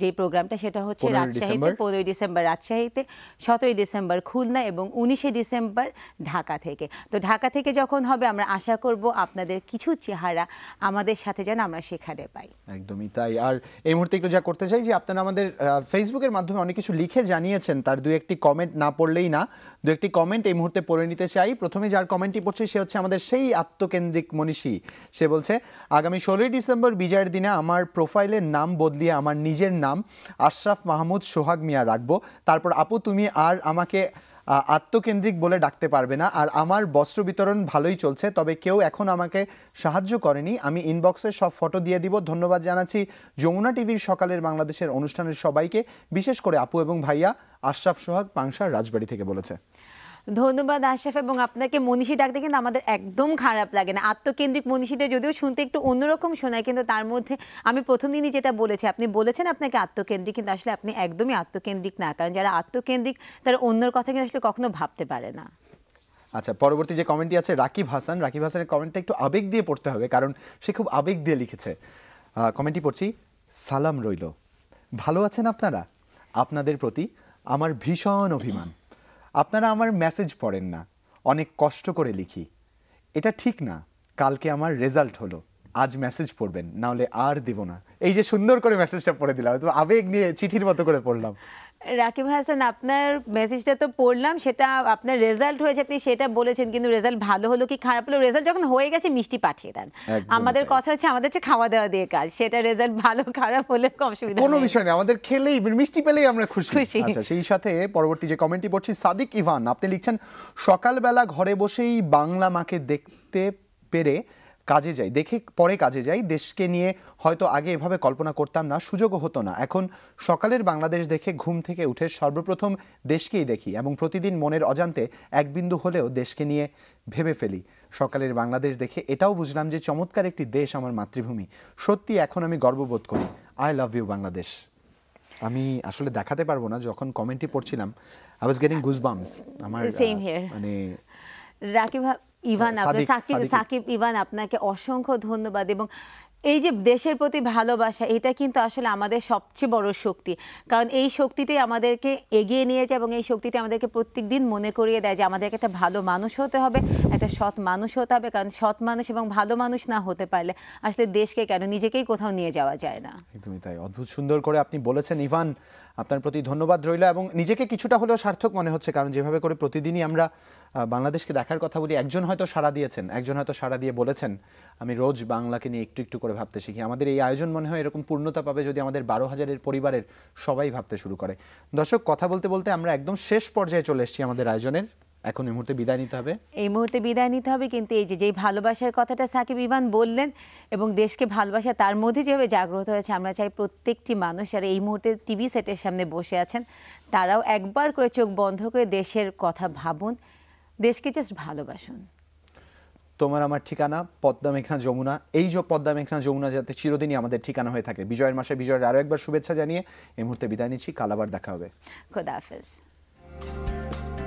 যে প্রোগ্রামটা সেটা হচ্ছে রাজশাহীতে পনেরোই ডিসেম্বর রাজশাহীতে সতেরোই ডিসেম্বর খুলনা এবং উনিশে ডিসেম্বর ঢাকা থেকে তো ঢাকা থেকে যখন হবে আমরা আশা করব আপনাদের কিছু চেহারা আমাদের সাথে যেন আমরা সেখানে পাই একদমই তাই আর এই মুহূর্তে একটু যা করতে চাই যে আপনারা আমাদের ফেসবুকের মাধ্যমে অনেক কিছু লিখে জানিয়েছেন তার দু একটি কমেন্ট না পড়লেই না দু একটি কমেন্ট এই মুহূর্তে পড়ে নিতে চাই প্রথমে যার কমেন্টটি পড়ছে সে হচ্ছে আমাদের সেই আত্মকেন্দ্রিক মনীষী সে বলছে আগামী ষোলোই ডিসেম্বর বিজয়ের দিনে আমার প্রোফাইলের নাম বদলিয়ে আমার নিজের নাম আশরাফ মাহমুদ সোহাগ মিয়া রাখবো তারপর আপু তুমি আর আমাকে আত্মকেন্দ্রিক বলে ডাকতে পারবে না আর আমার বস্ত্র বিতরণ ভালোই চলছে তবে কেউ এখন আমাকে সাহায্য করেনি আমি ইনবক্সে সব ফটো দিয়ে দিব ধন্যবাদ জানাচ্ছি যমুনা টিভির সকালের বাংলাদেশের অনুষ্ঠানের সবাইকে বিশেষ করে আপু এবং ভাইয়া আশরাফ সোহাগ পাংশার রাজবাড়ি থেকে বলেছে ধন্যবাদ আশেফ এবং আপনাকে মনীষী ডাকতে কিন্তু আমাদের একদম খারাপ লাগে না আত্মকেন্দ্রিক মনীষীদের যদিও শুনতে একটু অন্যরকম শোনায় কিন্তু তার মধ্যে আমি প্রথম দিনই যেটা বলেছি আপনি বলেছেন আপনাকে আত্মকেন্দ্রিক কিন্তু আসলে আপনি একদমই আত্মকেন্দ্রিক না কারণ যারা আত্মকেন্দ্রিক তারা অন্যর কথা কিন্তু আসলে কখনো ভাবতে পারে না আচ্ছা পরবর্তী যে কমেন্টটি আছে রাকিব হাসান রাকিব হাসানের কমেন্টটা একটু আবেগ দিয়ে পড়তে হবে কারণ সে খুব আবেগ দিয়ে লিখেছে কমেন্টটি পড়ছি সালাম রইল ভালো আছেন আপনারা আপনাদের প্রতি আমার ভীষণ অভিমান আপনারা আমার মেসেজ পড়েন না অনেক কষ্ট করে লিখি এটা ঠিক না কালকে আমার রেজাল্ট হলো আজ মেসেজ পড়বেন নাহলে আর দিব না এই যে সুন্দর করে মেসেজটা পড়ে দিলাম তো আবেগ নিয়ে চিঠির মতো করে পড়লাম রাকিব হাসান আপনার মেসেজটা তো পড়লাম সেটা আপনার রেজাল্ট হয়েছে আপনি সেটা বলেছেন কিন্তু রেজাল্ট ভালো হলো কি খারাপ হলো রেজাল্ট যখন হয়ে গেছে মিষ্টি পাঠিয়ে দেন আমাদের কথা হচ্ছে আমাদের হচ্ছে খাওয়া দাওয়া দিয়ে কাজ সেটা রেজাল্ট ভালো খারাপ হলে অসুবিধা কোনো বিষয় না আমাদের খেলেই মিষ্টি পেলেই আমরা খুশি আচ্ছা সেই সাথে পরবর্তী যে কমেন্টটি পড়ছি সাদিক ইভান আপনি লিখছেন সকালবেলা ঘরে বসেই বাংলা মাকে দেখতে পেরে কাজে যাই দেখে পরে কাজে যাই দেশকে নিয়ে হয়তো আগে এভাবে কল্পনা করতাম না সুযোগও হতো না এখন সকালের বাংলাদেশ দেখে ঘুম থেকে উঠে সর্বপ্রথম দেশকেই দেখি এবং প্রতিদিন মনের অজান্তে এক বিন্দু হলেও দেশকে নিয়ে ভেবে ফেলি সকালের বাংলাদেশ দেখে এটাও বুঝলাম যে চমৎকার একটি দেশ আমার মাতৃভূমি সত্যি এখন আমি গর্ববোধ করি আই লাভ ইউ বাংলাদেশ আমি আসলে দেখাতে পারবো না যখন কমেন্টটি পড়ছিলাম আই ওয়াজ গেটিং গুজবামস আমার মানে রাকিব ইভান সাকিব সাকিব ইভান আপনাকে অসংখ্য ধন্যবাদ এবং এই যে দেশের প্রতি ভালোবাসা এটা কিন্তু আসলে আমাদের সবচেয়ে বড় শক্তি কারণ এই শক্তিটাই আমাদেরকে এগিয়ে নিয়ে যায় এবং এই শক্তিটা আমাদেরকে প্রত্যেকদিন মনে করিয়ে দেয় যে আমাদেরকে একটা ভালো মানুষ হতে হবে একটা সৎ মানুষ হতে হবে কারণ সৎ মানুষ এবং ভালো মানুষ না হতে পারলে আসলে দেশকে কেন নিজেকেই কোথাও নিয়ে যাওয়া যায় না একদমই তাই অদ্ভুত সুন্দর করে আপনি বলেছেন ইভান আপনার প্রতি ধন্যবাদ রইল এবং নিজেকে কিছুটা হলেও সার্থক মনে হচ্ছে কারণ যেভাবে করে প্রতিদিনই আমরা বাংলাদেশকে দেখার কথা বলি একজন হয়তো সাড়া দিয়েছেন একজন হয়তো সাড়া দিয়ে বলেছেন আমি রোজ বাংলাকে নিয়ে একটু একটু করে ভাবতে শিখি আমাদের এই আয়োজন মনে হয় এরকম পূর্ণতা পাবে যদি আমাদের বারো হাজারের পরিবারের সবাই ভাবতে শুরু করে দর্শক কথা বলতে বলতে আমরা একদম শেষ পর্যায়ে চলে এসেছি আমাদের আয়োজনের এখন এই মুহূর্তে বিদায় নিতে হবে এই মুহূর্তে বিদায় নিতে হবে কিন্তু এই যে যেই ভালোবাসার কথাটা সাকিব ইমান বললেন এবং দেশকে ভালোবাসা তার মধ্যে যেভাবে জাগ্রত হয়েছে আমরা চাই প্রত্যেকটি মানুষ আর এই মুহূর্তে টিভি সেটের সামনে বসে আছেন তারাও একবার করে চোখ বন্ধ করে দেশের কথা ভাবুন দেশকে জাস্ট ভালোবাসুন তোমার আমার ঠিকানা পদ্মা মেঘনা যমুনা এই যে পদ্মা মেঘনা যমুনা যাতে চিরদিনই আমাদের ঠিকানা হয়ে থাকে বিজয়ের মাসে বিজয়ের আরও একবার শুভেচ্ছা জানিয়ে এই মুহূর্তে বিদায় নিচ্ছি কাল আবার দেখা হবে খোদা হাফেজ